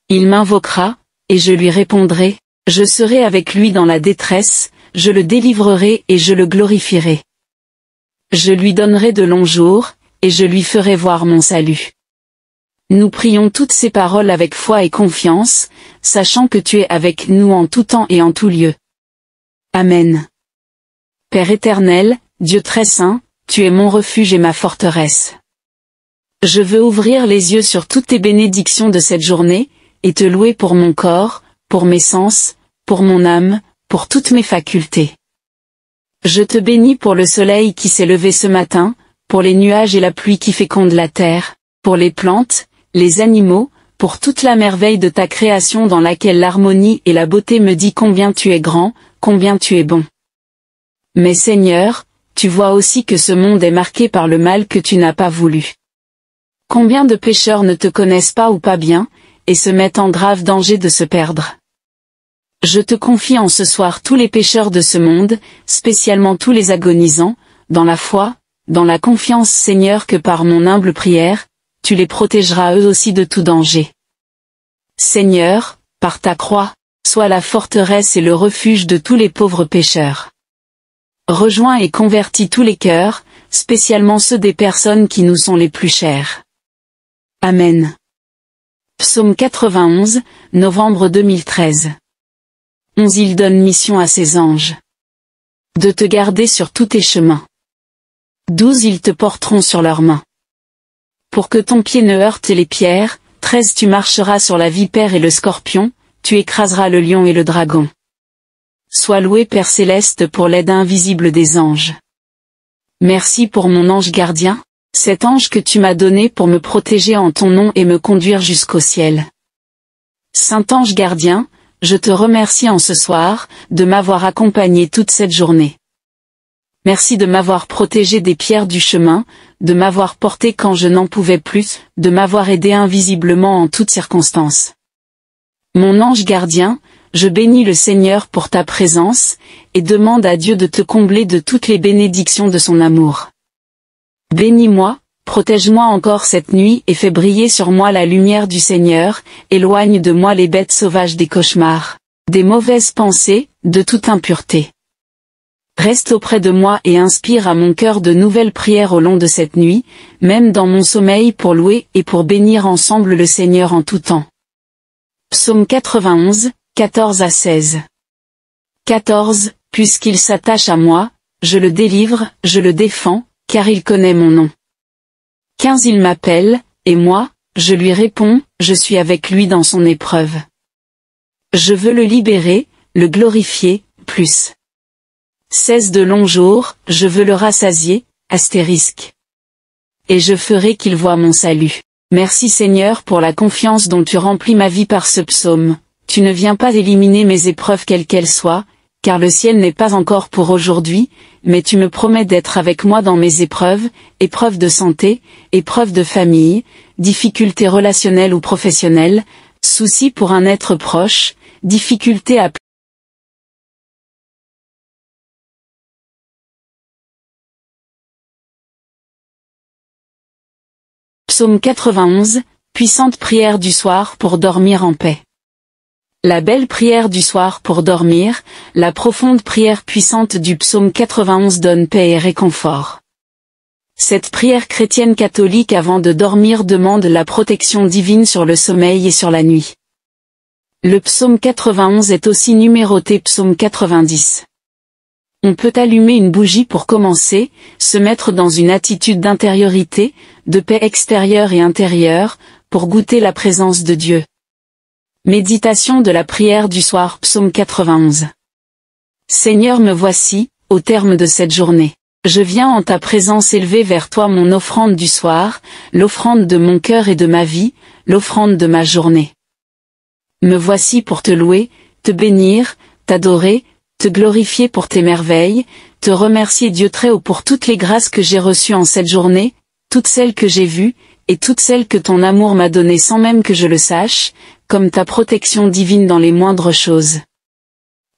Il m'invoquera, et je lui répondrai, je serai avec lui dans la détresse, je le délivrerai et je le glorifierai. Je lui donnerai de longs jours, et je lui ferai voir mon salut. Nous prions toutes ces paroles avec foi et confiance, sachant que tu es avec nous en tout temps et en tout lieu. Amen. Père éternel, Dieu très saint, tu es mon refuge et ma forteresse. Je veux ouvrir les yeux sur toutes tes bénédictions de cette journée, et te louer pour mon corps, pour mes sens, pour mon âme, pour toutes mes facultés. Je te bénis pour le soleil qui s'est levé ce matin, pour les nuages et la pluie qui fécondent la terre, pour les plantes, les animaux, pour toute la merveille de ta création dans laquelle l'harmonie et la beauté me dit combien tu es grand, combien tu es bon. Mais Seigneur, tu vois aussi que ce monde est marqué par le mal que tu n'as pas voulu. Combien de pécheurs ne te connaissent pas ou pas bien, et se mettent en grave danger de se perdre Je te confie en ce soir tous les pécheurs de ce monde, spécialement tous les agonisants, dans la foi, dans la confiance Seigneur que par mon humble prière, tu les protégeras eux aussi de tout danger. Seigneur, par ta croix, sois la forteresse et le refuge de tous les pauvres pécheurs. Rejoins et convertis tous les cœurs, spécialement ceux des personnes qui nous sont les plus chères. Amen. Psaume 91, novembre 2013. 11 Il donne mission à ses anges. De te garder sur tous tes chemins. 12 Ils te porteront sur leurs mains. Pour que ton pied ne heurte les pierres, 13 Tu marcheras sur la vipère et le scorpion, tu écraseras le lion et le dragon. Sois loué Père Céleste pour l'aide invisible des anges. Merci pour mon ange gardien, cet ange que tu m'as donné pour me protéger en ton nom et me conduire jusqu'au ciel. Saint ange gardien, je te remercie en ce soir, de m'avoir accompagné toute cette journée. Merci de m'avoir protégé des pierres du chemin, de m'avoir porté quand je n'en pouvais plus, de m'avoir aidé invisiblement en toutes circonstances. Mon ange gardien, je bénis le Seigneur pour ta présence, et demande à Dieu de te combler de toutes les bénédictions de son amour. Bénis-moi, protège-moi encore cette nuit et fais briller sur moi la lumière du Seigneur, éloigne de moi les bêtes sauvages des cauchemars, des mauvaises pensées, de toute impureté. Reste auprès de moi et inspire à mon cœur de nouvelles prières au long de cette nuit, même dans mon sommeil pour louer et pour bénir ensemble le Seigneur en tout temps. Psaume 91, 14 à 16. 14, puisqu'il s'attache à moi, je le délivre, je le défends, car il connaît mon nom. 15 Il m'appelle, et moi, je lui réponds, je suis avec lui dans son épreuve. Je veux le libérer, le glorifier, plus. 16 De longs jours, je veux le rassasier, astérisque. Et je ferai qu'il voie mon salut. Merci Seigneur pour la confiance dont tu remplis ma vie par ce psaume. Tu ne viens pas éliminer mes épreuves quelles qu'elles soient, car le ciel n'est pas encore pour aujourd'hui, mais tu me promets d'être avec moi dans mes épreuves, épreuves de santé, épreuves de famille, difficultés relationnelles ou professionnelles, soucis pour un être proche, difficultés à Psaume 91, puissante prière du soir pour dormir en paix. La belle prière du soir pour dormir, la profonde prière puissante du psaume 91 donne paix et réconfort. Cette prière chrétienne catholique avant de dormir demande la protection divine sur le sommeil et sur la nuit. Le psaume 91 est aussi numéroté psaume 90. On peut allumer une bougie pour commencer, se mettre dans une attitude d'intériorité, de paix extérieure et intérieure, pour goûter la présence de Dieu. Méditation de la prière du soir Psaume 91 Seigneur me voici, au terme de cette journée. Je viens en ta présence élever vers toi mon offrande du soir, l'offrande de mon cœur et de ma vie, l'offrande de ma journée. Me voici pour te louer, te bénir, t'adorer, te glorifier pour tes merveilles, te remercier Dieu Très-Haut pour toutes les grâces que j'ai reçues en cette journée, toutes celles que j'ai vues, et toutes celles que ton amour m'a données sans même que je le sache, comme ta protection divine dans les moindres choses.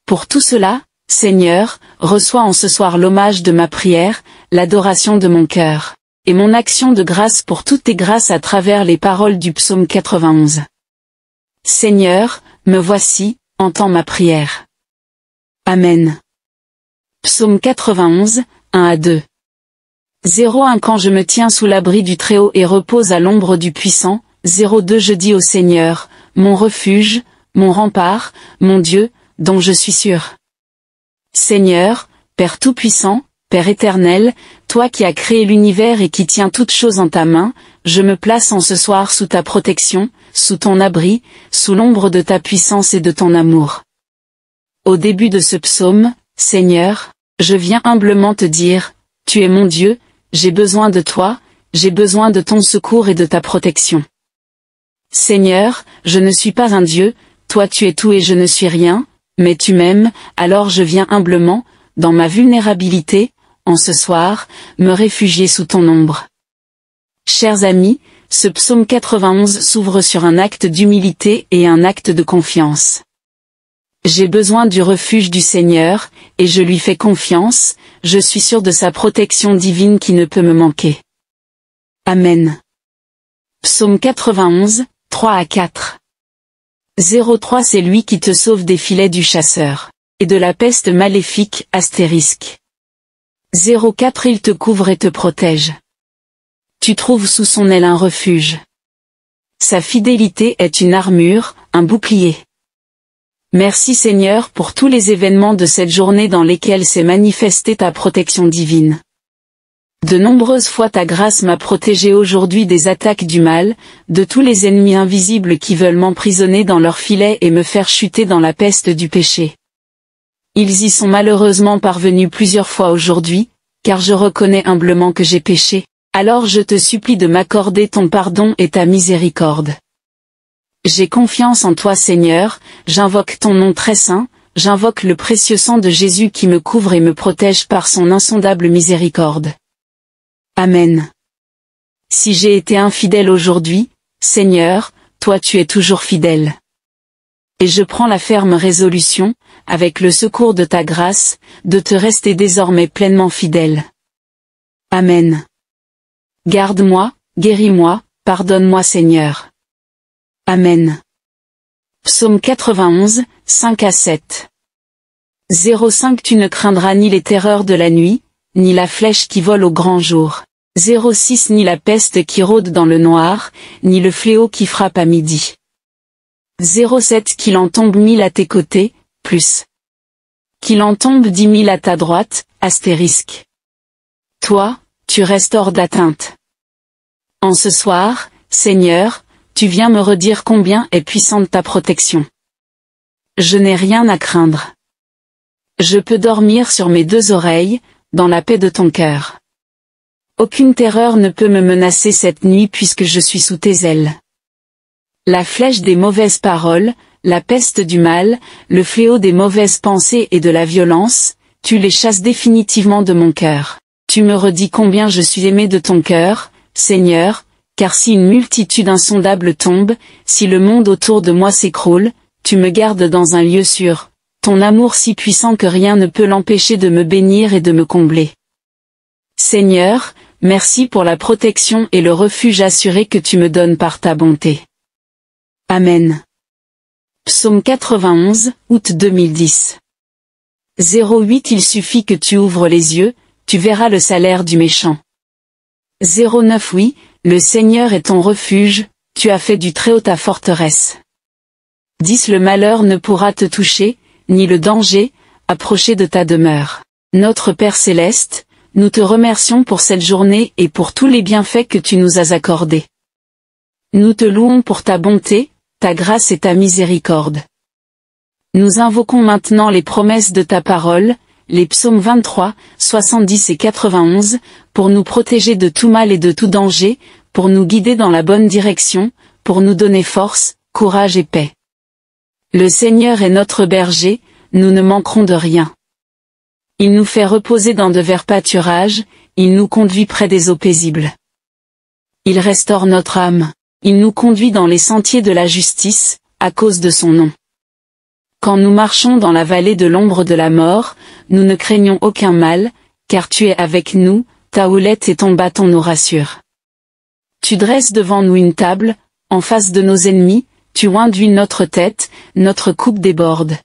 Pour tout cela, Seigneur, reçois en ce soir l'hommage de ma prière, l'adoration de mon cœur, et mon action de grâce pour toutes tes grâces à travers les paroles du psaume 91. Seigneur, me voici, entends ma prière. Amen. Psaume 91, 1 à 2 01 Quand je me tiens sous l'abri du Très-Haut et repose à l'ombre du Puissant, 02 Je dis au Seigneur, mon refuge, mon rempart, mon Dieu, dont je suis sûr. Seigneur, Père Tout-Puissant, Père éternel, toi qui as créé l'univers et qui tiens toutes choses en ta main, je me place en ce soir sous ta protection, sous ton abri, sous l'ombre de ta puissance et de ton amour. Au début de ce psaume, Seigneur, je viens humblement te dire, tu es mon Dieu, j'ai besoin de toi, j'ai besoin de ton secours et de ta protection. Seigneur, je ne suis pas un Dieu, toi tu es tout et je ne suis rien, mais tu m'aimes, alors je viens humblement, dans ma vulnérabilité, en ce soir, me réfugier sous ton ombre. Chers amis, ce psaume 91 s'ouvre sur un acte d'humilité et un acte de confiance. J'ai besoin du refuge du Seigneur, et je lui fais confiance, je suis sûr de sa protection divine qui ne peut me manquer. Amen. Psaume 91, 3 à 4 03 C'est lui qui te sauve des filets du chasseur, et de la peste maléfique, astérisque. 04 Il te couvre et te protège. Tu trouves sous son aile un refuge. Sa fidélité est une armure, un bouclier. Merci Seigneur pour tous les événements de cette journée dans lesquels s'est manifestée ta protection divine. De nombreuses fois ta grâce m'a protégé aujourd'hui des attaques du mal, de tous les ennemis invisibles qui veulent m'emprisonner dans leurs filets et me faire chuter dans la peste du péché. Ils y sont malheureusement parvenus plusieurs fois aujourd'hui, car je reconnais humblement que j'ai péché, alors je te supplie de m'accorder ton pardon et ta miséricorde. J'ai confiance en toi Seigneur, j'invoque ton nom très saint, j'invoque le précieux sang de Jésus qui me couvre et me protège par son insondable miséricorde. Amen. Si j'ai été infidèle aujourd'hui, Seigneur, toi tu es toujours fidèle. Et je prends la ferme résolution, avec le secours de ta grâce, de te rester désormais pleinement fidèle. Amen. Garde-moi, guéris-moi, pardonne-moi Seigneur. Amen. Psaume 91, 5 à 7. 05 Tu ne craindras ni les terreurs de la nuit, ni la flèche qui vole au grand jour. 06 Ni la peste qui rôde dans le noir, ni le fléau qui frappe à midi. 07 Qu'il en tombe mille à tes côtés, plus. Qu'il en tombe dix mille à ta droite, astérisque. Toi, tu restes hors d'atteinte. En ce soir, Seigneur, tu viens me redire combien est puissante ta protection. Je n'ai rien à craindre. Je peux dormir sur mes deux oreilles, dans la paix de ton cœur. Aucune terreur ne peut me menacer cette nuit puisque je suis sous tes ailes. La flèche des mauvaises paroles, la peste du mal, le fléau des mauvaises pensées et de la violence, tu les chasses définitivement de mon cœur. Tu me redis combien je suis aimé de ton cœur, Seigneur, car si une multitude insondable tombe, si le monde autour de moi s'écroule, tu me gardes dans un lieu sûr, ton amour si puissant que rien ne peut l'empêcher de me bénir et de me combler. Seigneur, merci pour la protection et le refuge assuré que tu me donnes par ta bonté. Amen. Psaume 91, août 2010 08 Il suffit que tu ouvres les yeux, tu verras le salaire du méchant. 09 Oui, le Seigneur est ton refuge, tu as fait du Très-Haut ta forteresse. 10 Le malheur ne pourra te toucher, ni le danger, approcher de ta demeure. Notre Père Céleste, nous te remercions pour cette journée et pour tous les bienfaits que tu nous as accordés. Nous te louons pour ta bonté, ta grâce et ta miséricorde. Nous invoquons maintenant les promesses de ta parole, les psaumes 23, 70 et 91, pour nous protéger de tout mal et de tout danger, pour nous guider dans la bonne direction, pour nous donner force, courage et paix. Le Seigneur est notre berger, nous ne manquerons de rien. Il nous fait reposer dans de verts pâturages, il nous conduit près des eaux paisibles. Il restaure notre âme, il nous conduit dans les sentiers de la justice, à cause de son nom. Quand nous marchons dans la vallée de l'ombre de la mort, nous ne craignons aucun mal, car tu es avec nous, ta houlette et ton bâton nous rassurent. Tu dresses devant nous une table, en face de nos ennemis, tu induis notre tête, notre coupe déborde.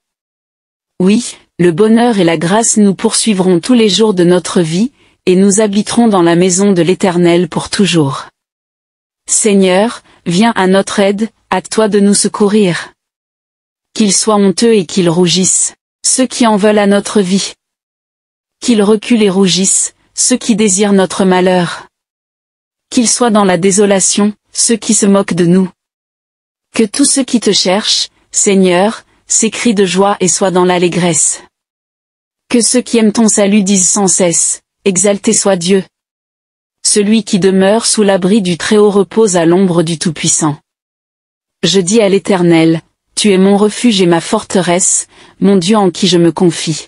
Oui, le bonheur et la grâce nous poursuivront tous les jours de notre vie, et nous habiterons dans la maison de l'Éternel pour toujours. Seigneur, viens à notre aide, à toi de nous secourir qu'ils soient honteux et qu'ils rougissent, ceux qui en veulent à notre vie. Qu'ils reculent et rougissent, ceux qui désirent notre malheur. Qu'ils soient dans la désolation, ceux qui se moquent de nous. Que tous ceux qui te cherchent, Seigneur, s'écrient de joie et soient dans l'allégresse. Que ceux qui aiment ton salut disent sans cesse, Exalté soit Dieu. Celui qui demeure sous l'abri du Très-Haut repose à l'ombre du Tout-Puissant. Je dis à l'Éternel, tu es mon refuge et ma forteresse, mon Dieu en qui je me confie.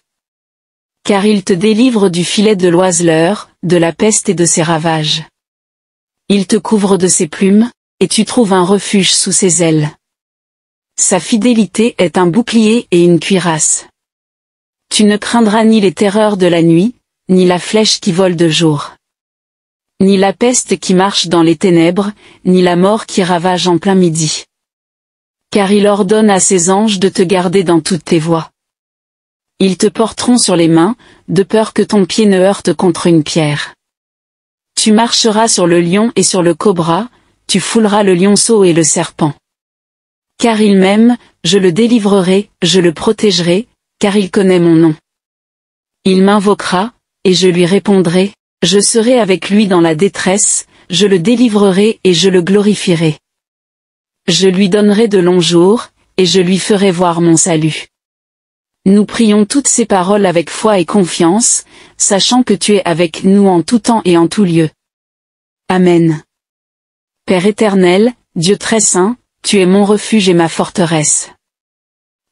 Car il te délivre du filet de l'oiseleur, de la peste et de ses ravages. Il te couvre de ses plumes, et tu trouves un refuge sous ses ailes. Sa fidélité est un bouclier et une cuirasse. Tu ne craindras ni les terreurs de la nuit, ni la flèche qui vole de jour. Ni la peste qui marche dans les ténèbres, ni la mort qui ravage en plein midi car il ordonne à ses anges de te garder dans toutes tes voies. Ils te porteront sur les mains, de peur que ton pied ne heurte contre une pierre. Tu marcheras sur le lion et sur le cobra, tu fouleras le lionceau et le serpent. Car il m'aime, je le délivrerai, je le protégerai, car il connaît mon nom. Il m'invoquera, et je lui répondrai, je serai avec lui dans la détresse, je le délivrerai et je le glorifierai. Je lui donnerai de longs jours, et je lui ferai voir mon salut. Nous prions toutes ces paroles avec foi et confiance, sachant que tu es avec nous en tout temps et en tout lieu. Amen. Père éternel, Dieu très saint, tu es mon refuge et ma forteresse.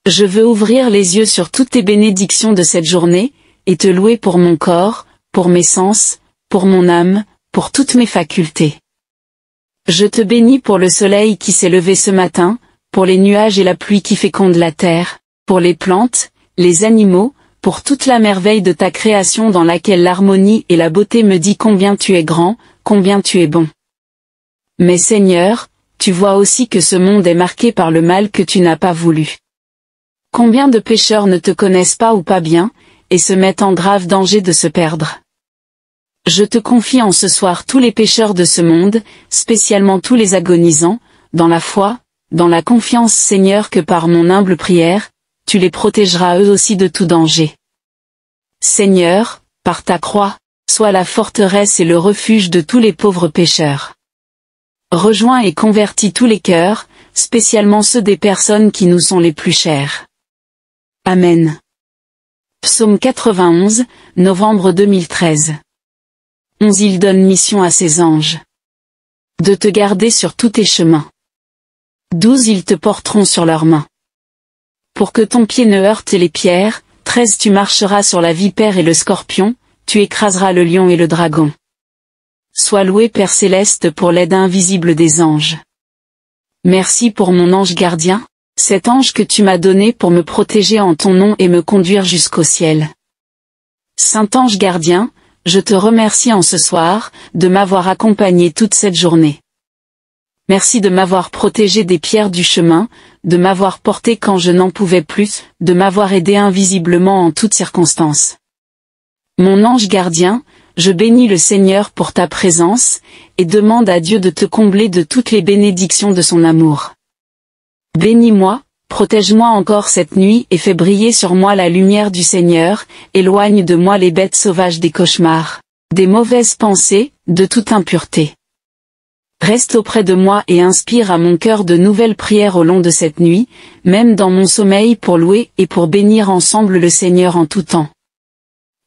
Je veux ouvrir les yeux sur toutes tes bénédictions de cette journée, et te louer pour mon corps, pour mes sens, pour mon âme, pour toutes mes facultés. Je te bénis pour le soleil qui s'est levé ce matin, pour les nuages et la pluie qui fécondent la terre, pour les plantes, les animaux, pour toute la merveille de ta création dans laquelle l'harmonie et la beauté me disent combien tu es grand, combien tu es bon. Mais Seigneur, tu vois aussi que ce monde est marqué par le mal que tu n'as pas voulu. Combien de pécheurs ne te connaissent pas ou pas bien, et se mettent en grave danger de se perdre. Je te confie en ce soir tous les pécheurs de ce monde, spécialement tous les agonisants, dans la foi, dans la confiance Seigneur que par mon humble prière, tu les protégeras eux aussi de tout danger. Seigneur, par ta croix, sois la forteresse et le refuge de tous les pauvres pécheurs. Rejoins et convertis tous les cœurs, spécialement ceux des personnes qui nous sont les plus chères. Amen. Psaume 91, novembre 2013 11 Il donne mission à ses anges de te garder sur tous tes chemins. 12 Ils te porteront sur leurs mains. Pour que ton pied ne heurte les pierres, 13 Tu marcheras sur la vipère et le scorpion, tu écraseras le lion et le dragon. Sois loué Père Céleste pour l'aide invisible des anges. Merci pour mon ange gardien, cet ange que tu m'as donné pour me protéger en ton nom et me conduire jusqu'au ciel. Saint ange gardien, je te remercie en ce soir, de m'avoir accompagné toute cette journée. Merci de m'avoir protégé des pierres du chemin, de m'avoir porté quand je n'en pouvais plus, de m'avoir aidé invisiblement en toutes circonstances. Mon ange gardien, je bénis le Seigneur pour ta présence, et demande à Dieu de te combler de toutes les bénédictions de son amour. Bénis-moi, Protège-moi encore cette nuit et fais briller sur moi la lumière du Seigneur, éloigne de moi les bêtes sauvages des cauchemars, des mauvaises pensées, de toute impureté. Reste auprès de moi et inspire à mon cœur de nouvelles prières au long de cette nuit, même dans mon sommeil pour louer et pour bénir ensemble le Seigneur en tout temps.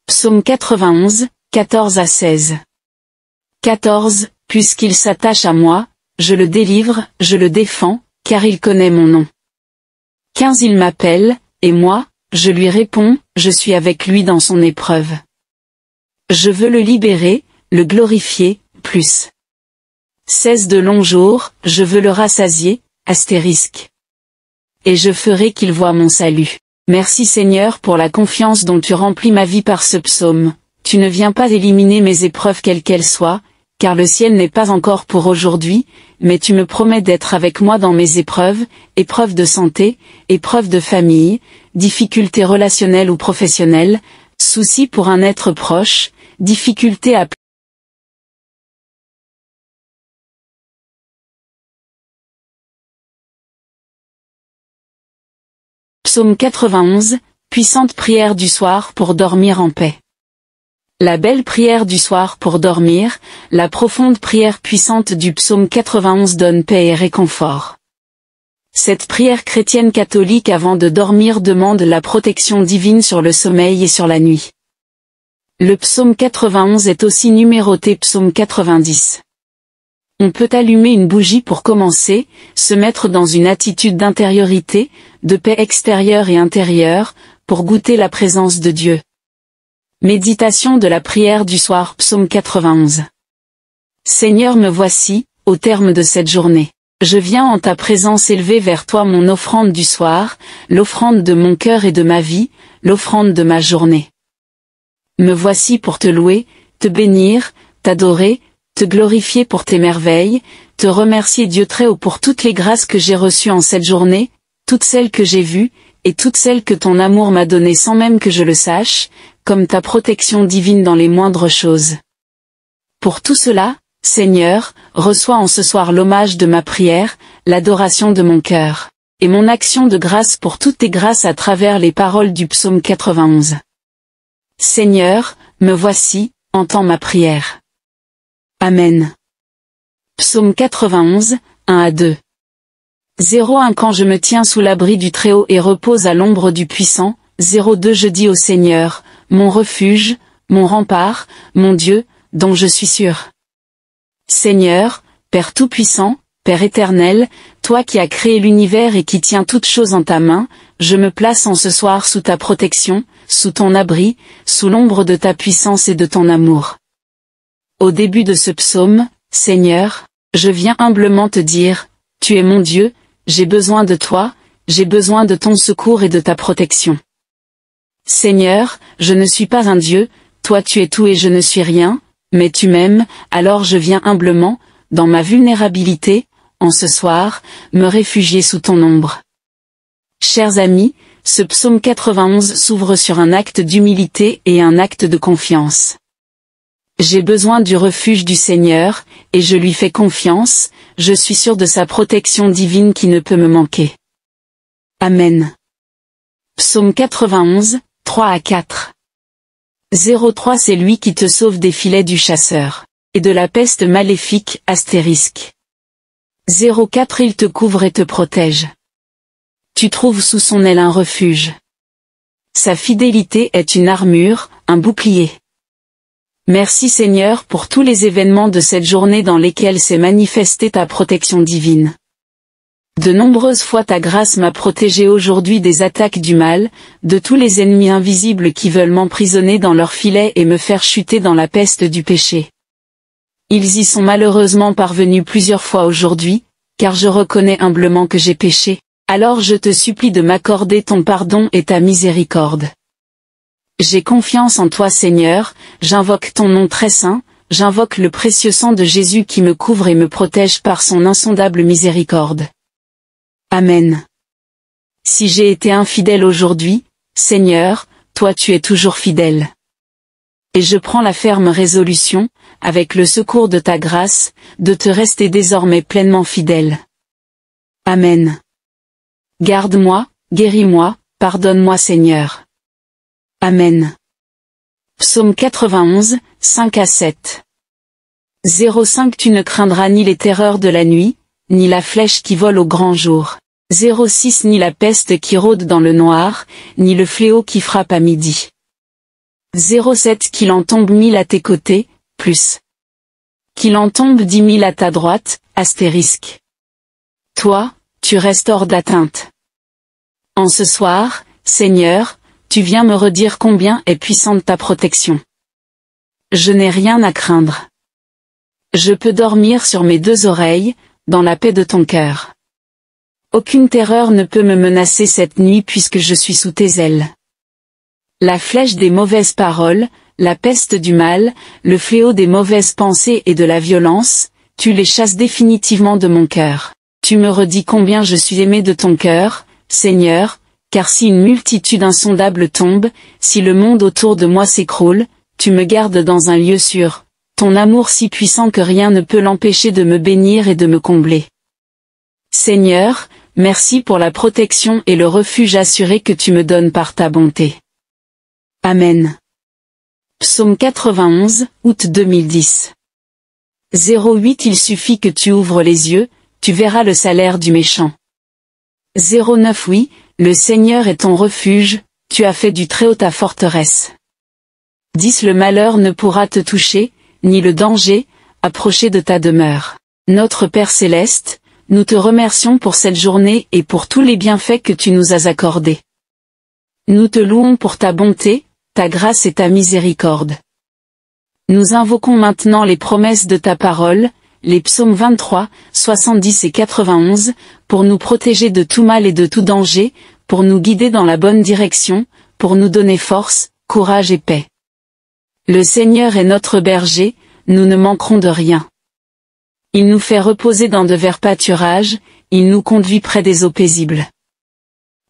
Psaume 91, 14 à 16 14. Puisqu'il s'attache à moi, je le délivre, je le défends, car il connaît mon nom. 15 Il m'appelle, et moi, je lui réponds, je suis avec lui dans son épreuve. Je veux le libérer, le glorifier, plus. 16 de longs jours, je veux le rassasier, astérisque. Et je ferai qu'il voie mon salut. Merci Seigneur pour la confiance dont tu remplis ma vie par ce psaume. Tu ne viens pas éliminer mes épreuves quelles qu'elles soient, car le ciel n'est pas encore pour aujourd'hui, mais tu me promets d'être avec moi dans mes épreuves, épreuves de santé, épreuves de famille, difficultés relationnelles ou professionnelles, soucis pour un être proche, difficultés à Psaume 91, puissante prière du soir pour dormir en paix. La belle prière du soir pour dormir, la profonde prière puissante du psaume 91 donne paix et réconfort. Cette prière chrétienne catholique avant de dormir demande la protection divine sur le sommeil et sur la nuit. Le psaume 91 est aussi numéroté psaume 90. On peut allumer une bougie pour commencer, se mettre dans une attitude d'intériorité, de paix extérieure et intérieure, pour goûter la présence de Dieu. Méditation de la prière du soir Psaume 91 Seigneur me voici, au terme de cette journée. Je viens en ta présence élever vers toi mon offrande du soir, l'offrande de mon cœur et de ma vie, l'offrande de ma journée. Me voici pour te louer, te bénir, t'adorer, te glorifier pour tes merveilles, te remercier Dieu très haut pour toutes les grâces que j'ai reçues en cette journée, toutes celles que j'ai vues, et toutes celles que ton amour m'a données sans même que je le sache, comme ta protection divine dans les moindres choses. Pour tout cela, Seigneur, reçois en ce soir l'hommage de ma prière, l'adoration de mon cœur, et mon action de grâce pour toutes tes grâces à travers les paroles du psaume 91. Seigneur, me voici, entends ma prière. Amen. Psaume 91, 1 à 2. 01 Quand je me tiens sous l'abri du Très-Haut et repose à l'ombre du Puissant, 02 Je dis au Seigneur, mon refuge, mon rempart, mon Dieu, dont je suis sûr. Seigneur, Père Tout-Puissant, Père éternel, toi qui as créé l'univers et qui tiens toutes choses en ta main, je me place en ce soir sous ta protection, sous ton abri, sous l'ombre de ta puissance et de ton amour. Au début de ce psaume, Seigneur, je viens humblement te dire, tu es mon Dieu, j'ai besoin de toi, j'ai besoin de ton secours et de ta protection. Seigneur, je ne suis pas un Dieu, toi tu es tout et je ne suis rien, mais tu m'aimes, alors je viens humblement, dans ma vulnérabilité, en ce soir, me réfugier sous ton ombre. Chers amis, ce psaume 91 s'ouvre sur un acte d'humilité et un acte de confiance. J'ai besoin du refuge du Seigneur, et je lui fais confiance, je suis sûr de sa protection divine qui ne peut me manquer. Amen. Psaume 91, 3 à 4. 03 C'est lui qui te sauve des filets du chasseur. Et de la peste maléfique, astérisque. 04 Il te couvre et te protège. Tu trouves sous son aile un refuge. Sa fidélité est une armure, un bouclier. Merci Seigneur pour tous les événements de cette journée dans lesquels s'est manifestée ta protection divine. De nombreuses fois ta grâce m'a protégé aujourd'hui des attaques du mal, de tous les ennemis invisibles qui veulent m'emprisonner dans leurs filets et me faire chuter dans la peste du péché. Ils y sont malheureusement parvenus plusieurs fois aujourd'hui, car je reconnais humblement que j'ai péché. Alors je te supplie de m'accorder ton pardon et ta miséricorde. J'ai confiance en toi Seigneur, j'invoque ton nom très saint, j'invoque le précieux sang de Jésus qui me couvre et me protège par son insondable miséricorde. Amen. Si j'ai été infidèle aujourd'hui, Seigneur, toi tu es toujours fidèle. Et je prends la ferme résolution, avec le secours de ta grâce, de te rester désormais pleinement fidèle. Amen. Garde-moi, guéris-moi, pardonne-moi Seigneur. Amen. Psaume 91, 5 à 7. 05 Tu ne craindras ni les terreurs de la nuit, ni la flèche qui vole au grand jour. 06 Ni la peste qui rôde dans le noir, ni le fléau qui frappe à midi. 07 Qu'il en tombe mille à tes côtés, plus. Qu'il en tombe dix mille à ta droite, astérisque. Toi, tu restes hors d'atteinte. En ce soir, Seigneur, tu viens me redire combien est puissante ta protection. Je n'ai rien à craindre. Je peux dormir sur mes deux oreilles, dans la paix de ton cœur. Aucune terreur ne peut me menacer cette nuit puisque je suis sous tes ailes. La flèche des mauvaises paroles, la peste du mal, le fléau des mauvaises pensées et de la violence, tu les chasses définitivement de mon cœur. Tu me redis combien je suis aimé de ton cœur, Seigneur, car si une multitude insondable tombe, si le monde autour de moi s'écroule, tu me gardes dans un lieu sûr, ton amour si puissant que rien ne peut l'empêcher de me bénir et de me combler. Seigneur, merci pour la protection et le refuge assuré que tu me donnes par ta bonté. Amen. Psaume 91, août 2010. 08 Il suffit que tu ouvres les yeux, tu verras le salaire du méchant. 09 Oui, le Seigneur est ton refuge, tu as fait du Très-Haut ta forteresse. 10 Le malheur ne pourra te toucher, ni le danger, approcher de ta demeure. Notre Père Céleste, nous te remercions pour cette journée et pour tous les bienfaits que tu nous as accordés. Nous te louons pour ta bonté, ta grâce et ta miséricorde. Nous invoquons maintenant les promesses de ta parole, les psaumes 23, 70 et 91, pour nous protéger de tout mal et de tout danger, pour nous guider dans la bonne direction, pour nous donner force, courage et paix. Le Seigneur est notre berger, nous ne manquerons de rien. Il nous fait reposer dans de verts pâturages, il nous conduit près des eaux paisibles.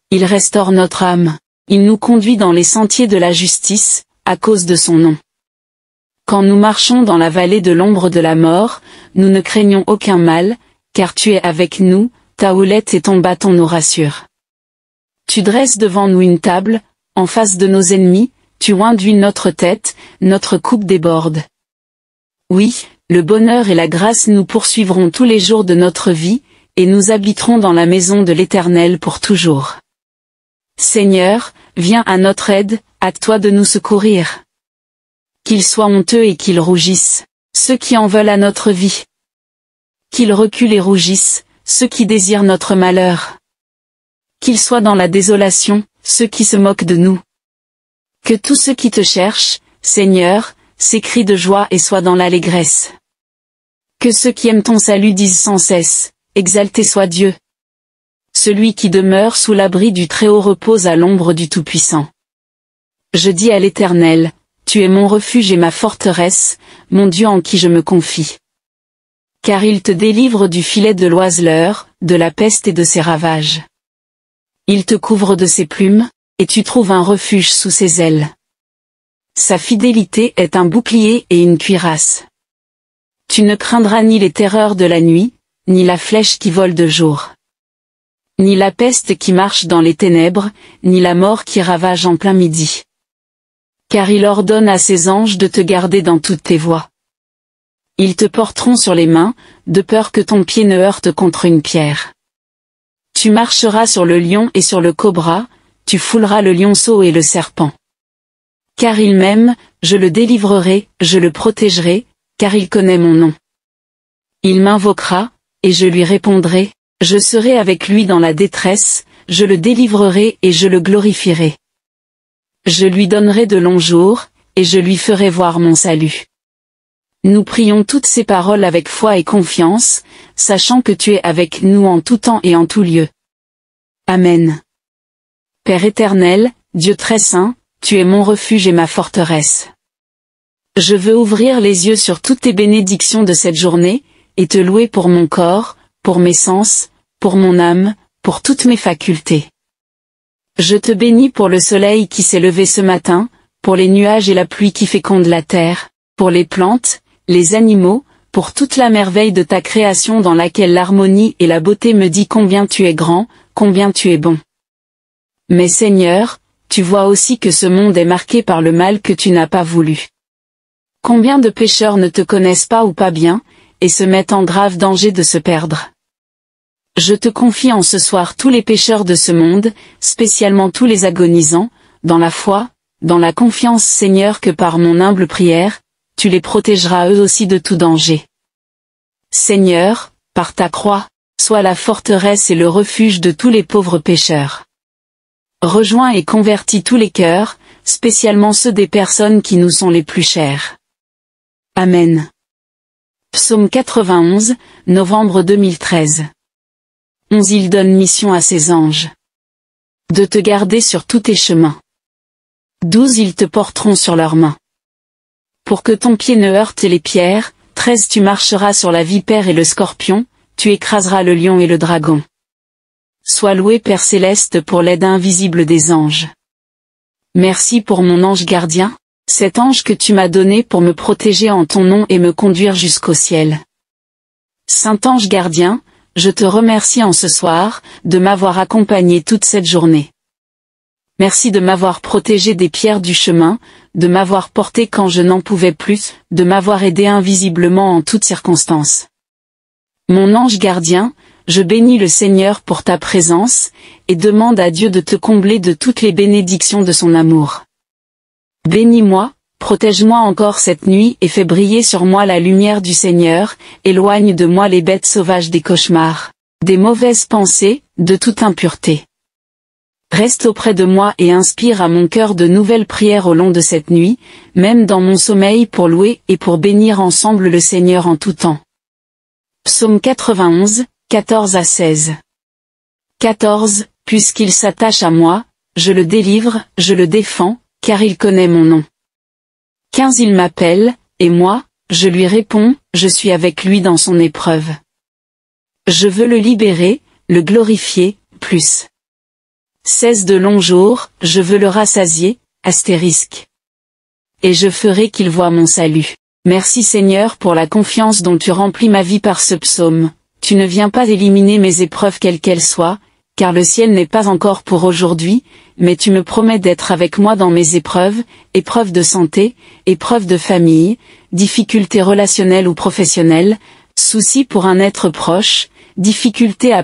Il restaure notre âme, il nous conduit dans les sentiers de la justice, à cause de son nom. Quand nous marchons dans la vallée de l'ombre de la mort, nous ne craignons aucun mal, car tu es avec nous, ta houlette et ton bâton nous rassurent. Tu dresses devant nous une table, en face de nos ennemis, tu induis notre tête, notre coupe déborde. Oui, le bonheur et la grâce nous poursuivront tous les jours de notre vie, et nous habiterons dans la maison de l'Éternel pour toujours. Seigneur, viens à notre aide, à toi de nous secourir. Qu'ils soient honteux et qu'ils rougissent, ceux qui en veulent à notre vie. Qu'ils reculent et rougissent, ceux qui désirent notre malheur. Qu'ils soient dans la désolation, ceux qui se moquent de nous. Que tous ceux qui te cherchent, Seigneur, s'écrient de joie et soient dans l'allégresse. Que ceux qui aiment ton salut disent sans cesse, Exalté soit Dieu. Celui qui demeure sous l'abri du Très-Haut repose à l'ombre du Tout-Puissant. Je dis à l'Éternel, Tu es mon refuge et ma forteresse, mon Dieu en qui je me confie. Car il te délivre du filet de l'oiseleur, de la peste et de ses ravages. Il te couvre de ses plumes, et tu trouves un refuge sous ses ailes. Sa fidélité est un bouclier et une cuirasse. Tu ne craindras ni les terreurs de la nuit, ni la flèche qui vole de jour. Ni la peste qui marche dans les ténèbres, ni la mort qui ravage en plein midi. Car il ordonne à ses anges de te garder dans toutes tes voies. Ils te porteront sur les mains, de peur que ton pied ne heurte contre une pierre. Tu marcheras sur le lion et sur le cobra, tu fouleras le lionceau et le serpent. Car il m'aime, je le délivrerai, je le protégerai, car il connaît mon nom. Il m'invoquera, et je lui répondrai, je serai avec lui dans la détresse, je le délivrerai et je le glorifierai. Je lui donnerai de longs jours, et je lui ferai voir mon salut. Nous prions toutes ces paroles avec foi et confiance, sachant que tu es avec nous en tout temps et en tout lieu. Amen. Père éternel, Dieu très saint, tu es mon refuge et ma forteresse. Je veux ouvrir les yeux sur toutes tes bénédictions de cette journée, et te louer pour mon corps, pour mes sens, pour mon âme, pour toutes mes facultés. Je te bénis pour le soleil qui s'est levé ce matin, pour les nuages et la pluie qui fécondent la terre, pour les plantes, les animaux, pour toute la merveille de ta création dans laquelle l'harmonie et la beauté me dit combien tu es grand, combien tu es bon. Mais Seigneur, tu vois aussi que ce monde est marqué par le mal que tu n'as pas voulu. Combien de pêcheurs ne te connaissent pas ou pas bien, et se mettent en grave danger de se perdre Je te confie en ce soir tous les pécheurs de ce monde, spécialement tous les agonisants, dans la foi, dans la confiance Seigneur que par mon humble prière, tu les protégeras eux aussi de tout danger. Seigneur, par ta croix, sois la forteresse et le refuge de tous les pauvres pécheurs. Rejoins et convertis tous les cœurs, spécialement ceux des personnes qui nous sont les plus chères. Amen. Psaume 91, novembre 2013. 11 Il donne mission à ses anges. De te garder sur tous tes chemins. 12 Ils te porteront sur leurs mains. Pour que ton pied ne heurte les pierres, 13 Tu marcheras sur la vipère et le scorpion, tu écraseras le lion et le dragon. Sois loué Père Céleste pour l'aide invisible des anges. Merci pour mon ange gardien, cet ange que tu m'as donné pour me protéger en ton nom et me conduire jusqu'au ciel. Saint ange gardien, je te remercie en ce soir, de m'avoir accompagné toute cette journée. Merci de m'avoir protégé des pierres du chemin, de m'avoir porté quand je n'en pouvais plus, de m'avoir aidé invisiblement en toutes circonstances. Mon ange gardien, je bénis le Seigneur pour ta présence, et demande à Dieu de te combler de toutes les bénédictions de son amour. Bénis-moi, protège-moi encore cette nuit et fais briller sur moi la lumière du Seigneur, éloigne de moi les bêtes sauvages des cauchemars, des mauvaises pensées, de toute impureté. Reste auprès de moi et inspire à mon cœur de nouvelles prières au long de cette nuit, même dans mon sommeil pour louer et pour bénir ensemble le Seigneur en tout temps. Psaume 91, 14 à 16 14. Puisqu'il s'attache à moi, je le délivre, je le défends, car il connaît mon nom. 15 Il m'appelle, et moi, je lui réponds, je suis avec lui dans son épreuve. Je veux le libérer, le glorifier, plus. 16 De longs jours, je veux le rassasier, astérisque. Et je ferai qu'il voie mon salut. Merci Seigneur pour la confiance dont tu remplis ma vie par ce psaume. Tu ne viens pas éliminer mes épreuves quelles qu'elles soient, car le ciel n'est pas encore pour aujourd'hui, mais tu me promets d'être avec moi dans mes épreuves, épreuves de santé, épreuves de famille, difficultés relationnelles ou professionnelles, soucis pour un être proche, difficultés à